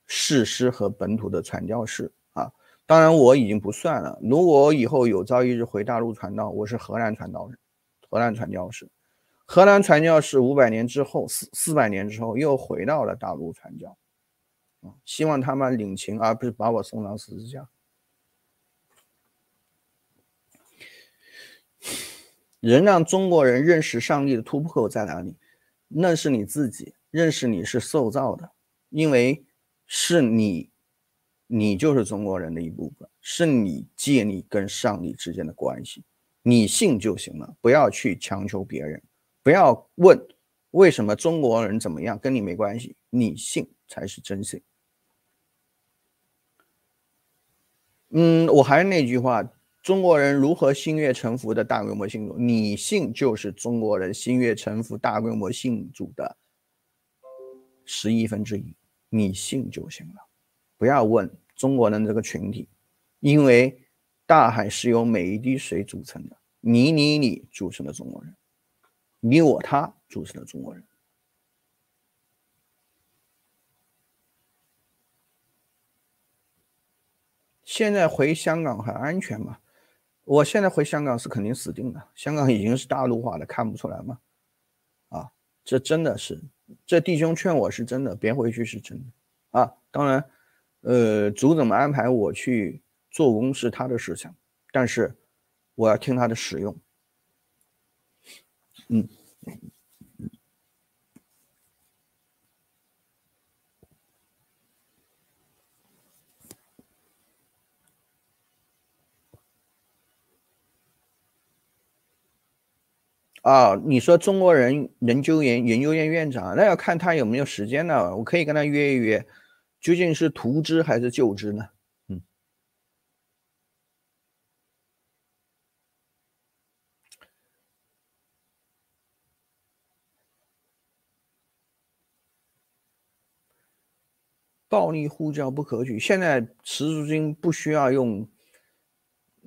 [SPEAKER 1] 士师和本土的传教士啊！当然我已经不算了。如果我以后有朝一日回大陆传道，我是荷兰传道人，荷兰传教士，荷兰传教士五百年之后，四四百年之后又回到了大陆传教。啊，希望他们领情，而不是把我送上十字架。人让中国人认识上帝的突破口在哪里？那是你自己认识，你是塑造的，因为是你，你就是中国人的一部分，是你建立跟上帝之间的关系，你信就行了，不要去强求别人，不要问为什么中国人怎么样，跟你没关系，你信才是真信。嗯，我还是那句话。中国人如何心悦诚服的大规模信主？你信就是中国人心悦诚服大规模信主的十亿分之一，你信就行了，不要问中国人这个群体，因为大海是由每一滴水组成的，你你你组成的中国人，你我他组成的中国人。现在回香港很安全吗？我现在回香港是肯定死定了，香港已经是大陆化的，看不出来吗？啊，这真的是，这弟兄劝我是真的，别回去是真的。啊，当然，呃，组怎么安排我去做工是他的事情，但是我要听他的使用。嗯。啊，你说中国人研究研研究院院长，那要看他有没有时间了。我可以跟他约一约，究竟是图之还是就之呢？嗯，暴力呼叫不可取。现在，十族军不需要用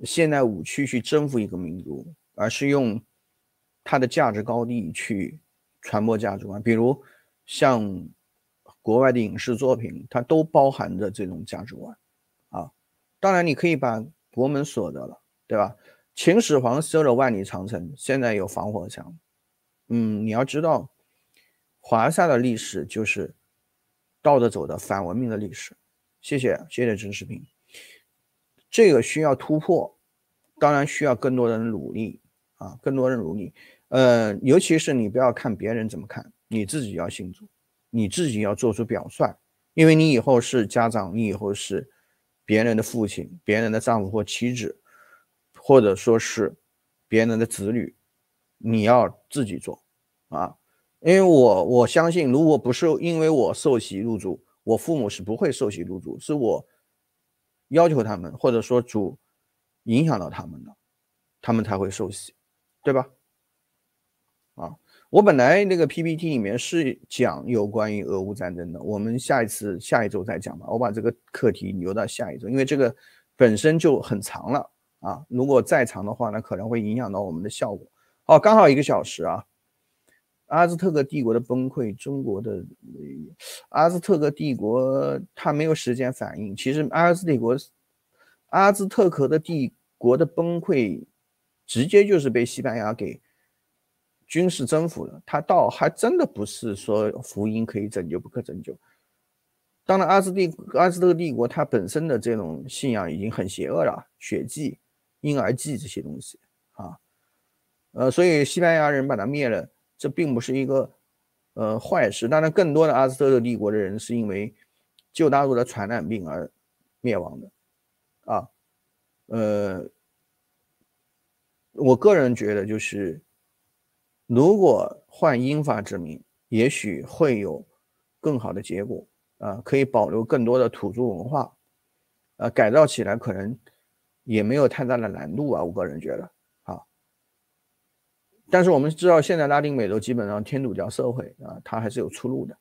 [SPEAKER 1] 现代武器去征服一个民族，而是用。它的价值高低去传播价值观，比如像国外的影视作品，它都包含着这种价值观啊。当然，你可以把国门锁得了，对吧？秦始皇修了万里长城，现在有防火墙。嗯，你要知道，华夏的历史就是倒着走的反文明的历史。谢谢，谢谢陈世平。这个需要突破，当然需要更多人努力啊，更多人努力。呃，尤其是你不要看别人怎么看，你自己要信主，你自己要做出表率，因为你以后是家长，你以后是别人的父亲、别人的丈夫或妻子，或者说是别人的子女，你要自己做啊！因为我我相信，如果不是因为我受洗入主，我父母是不会受洗入主，是我要求他们，或者说主影响到他们的，他们才会受洗，对吧？啊，我本来那个 PPT 里面是讲有关于俄乌战争的，我们下一次下一周再讲吧，我把这个课题留到下一周，因为这个本身就很长了啊，如果再长的话呢，可能会影响到我们的效果。哦，刚好一个小时啊。阿兹特克帝国的崩溃，中国的阿兹特克帝国他没有时间反应，其实阿兹特克阿兹特克的帝国的崩溃，直接就是被西班牙给。军事征服的，他倒还真的不是说福音可以拯救不可拯救。当然，阿兹帝阿兹特帝国它本身的这种信仰已经很邪恶了，血祭、婴儿祭这些东西啊，呃，所以西班牙人把它灭了，这并不是一个呃坏事。当然，更多的阿兹特克帝国的人是因为旧大陆的传染病而灭亡的啊。呃，我个人觉得就是。如果换英法殖民，也许会有更好的结果啊，可以保留更多的土著文化，呃，改造起来可能也没有太大的难度啊，我个人觉得啊。但是我们知道，现在拉丁美洲基本上天主教社会啊，它还是有出路的。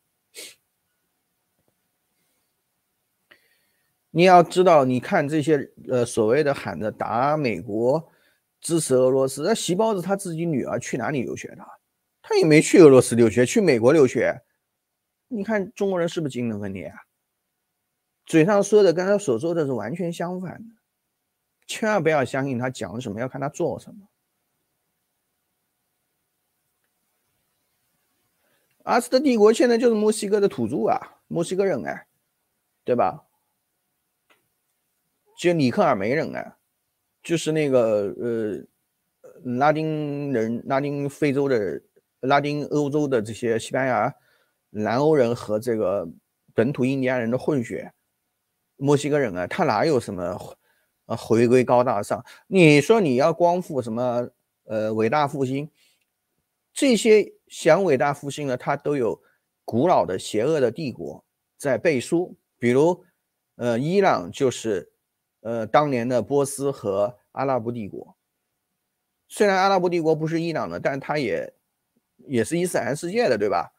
[SPEAKER 1] 你要知道，你看这些呃，所谓的喊着打美国。支持俄罗斯，那席包子他自己女儿去哪里留学的？他也没去俄罗斯留学，去美国留学。你看中国人是不是精神分裂啊？嘴上说的跟他所做的是完全相反的，千万不要相信他讲什么，要看他做什么。阿斯特帝国现在就是墨西哥的土著啊，墨西哥人哎，对吧？就里克尔梅人哎。就是那个呃，拉丁人、拉丁非洲的、拉丁欧洲的这些西班牙、南欧人和这个本土印第安人的混血，墨西哥人啊，他哪有什么呃回归高大上？你说你要光复什么？呃，伟大复兴，这些想伟大复兴的，他都有古老的邪恶的帝国在背书，比如呃，伊朗就是。呃，当年的波斯和阿拉伯帝国，虽然阿拉伯帝国不是伊朗的，但它也也是伊斯兰世界的，对吧？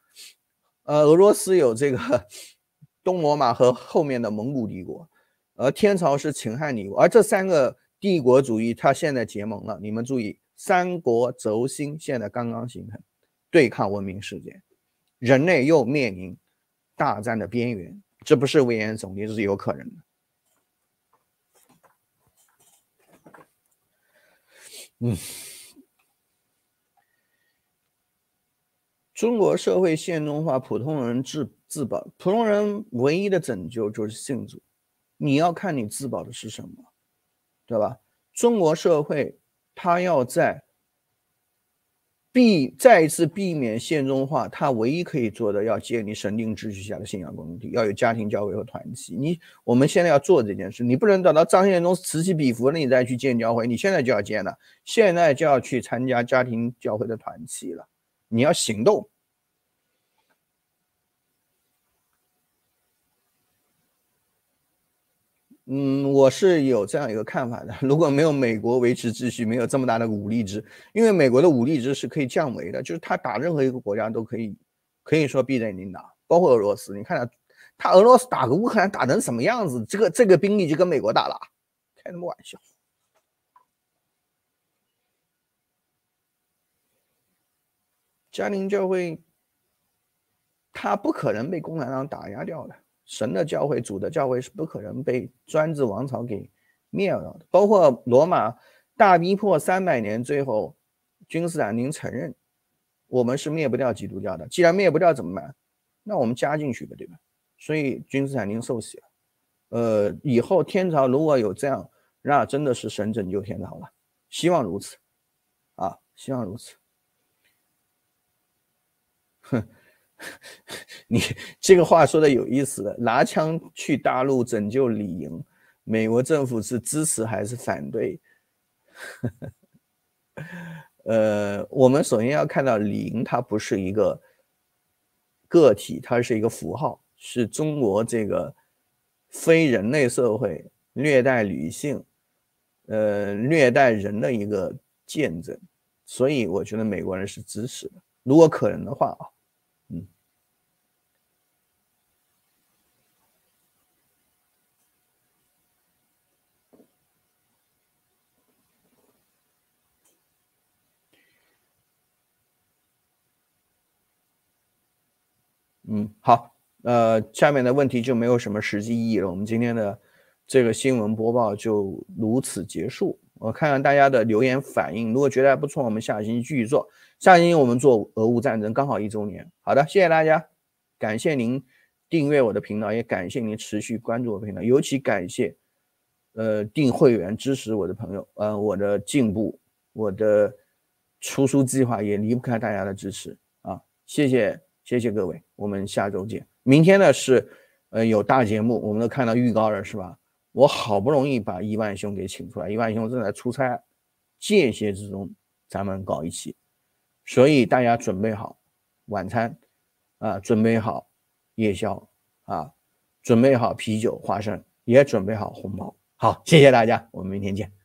[SPEAKER 1] 呃，俄罗斯有这个东罗马和后面的蒙古帝国，而天朝是秦汉帝国，而这三个帝国主义，它现在结盟了。你们注意，三国轴心现在刚刚形成，对抗文明世界，人类又面临大战的边缘，这不是危言耸听，这是有可能的。嗯，中国社会现代化，普通人自自保，普通人唯一的拯救就是信主。你要看你自保的是什么，对吧？中国社会，他要在。避再一次避免现宗化，他唯一可以做的，要建立神定秩序下的信仰共同体，要有家庭教会和团契。你我们现在要做这件事，你不能等到张献忠此起彼伏了，你再去建教会，你现在就要建了，现在就要去参加家庭教会的团契了，你要行动。嗯，我是有这样一个看法的。如果没有美国维持秩序，没有这么大的武力值，因为美国的武力值是可以降维的，就是他打任何一个国家都可以，可以说必胜打，包括俄罗斯，你看他，他俄罗斯打个乌克兰打成什么样子，这个这个兵力就跟美国打了，开什么玩笑？嘉陵教会，他不可能被共产党打压掉的。神的教会、主的教会是不可能被专制王朝给灭了的，包括罗马大逼迫三百年，最后君士坦丁承认，我们是灭不掉基督教的。既然灭不掉，怎么办？那我们加进去吧，对吧？所以君士坦丁受洗。呃，以后天朝如果有这样，那真的是神拯救天朝了。希望如此，啊，希望如此。哼。你这个话说的有意思的，拿枪去大陆拯救李莹，美国政府是支持还是反对？呃，我们首先要看到李莹她不是一个个体，它是一个符号，是中国这个非人类社会虐待女性，呃，虐待人的一个见证。所以我觉得美国人是支持的，如果可能的话啊。嗯，好，呃，下面的问题就没有什么实际意义了。我们今天的这个新闻播报就如此结束。我看看大家的留言反应，如果觉得还不错，我们下个星期继续做。下个星期我们做俄乌战争，刚好一周年。好的，谢谢大家，感谢您订阅我的频道，也感谢您持续关注我频道，尤其感谢，呃，订会员支持我的朋友。呃，我的进步，我的出书计划也离不开大家的支持啊！谢谢，谢谢各位。我们下周见。明天呢是，呃，有大节目，我们都看到预告了，是吧？我好不容易把一万兄给请出来，一万兄正在出差，间歇之中，咱们搞一期，所以大家准备好晚餐，啊，准备好夜宵，啊，准备好啤酒、花生，也准备好红包。好，谢谢大家，我们明天见。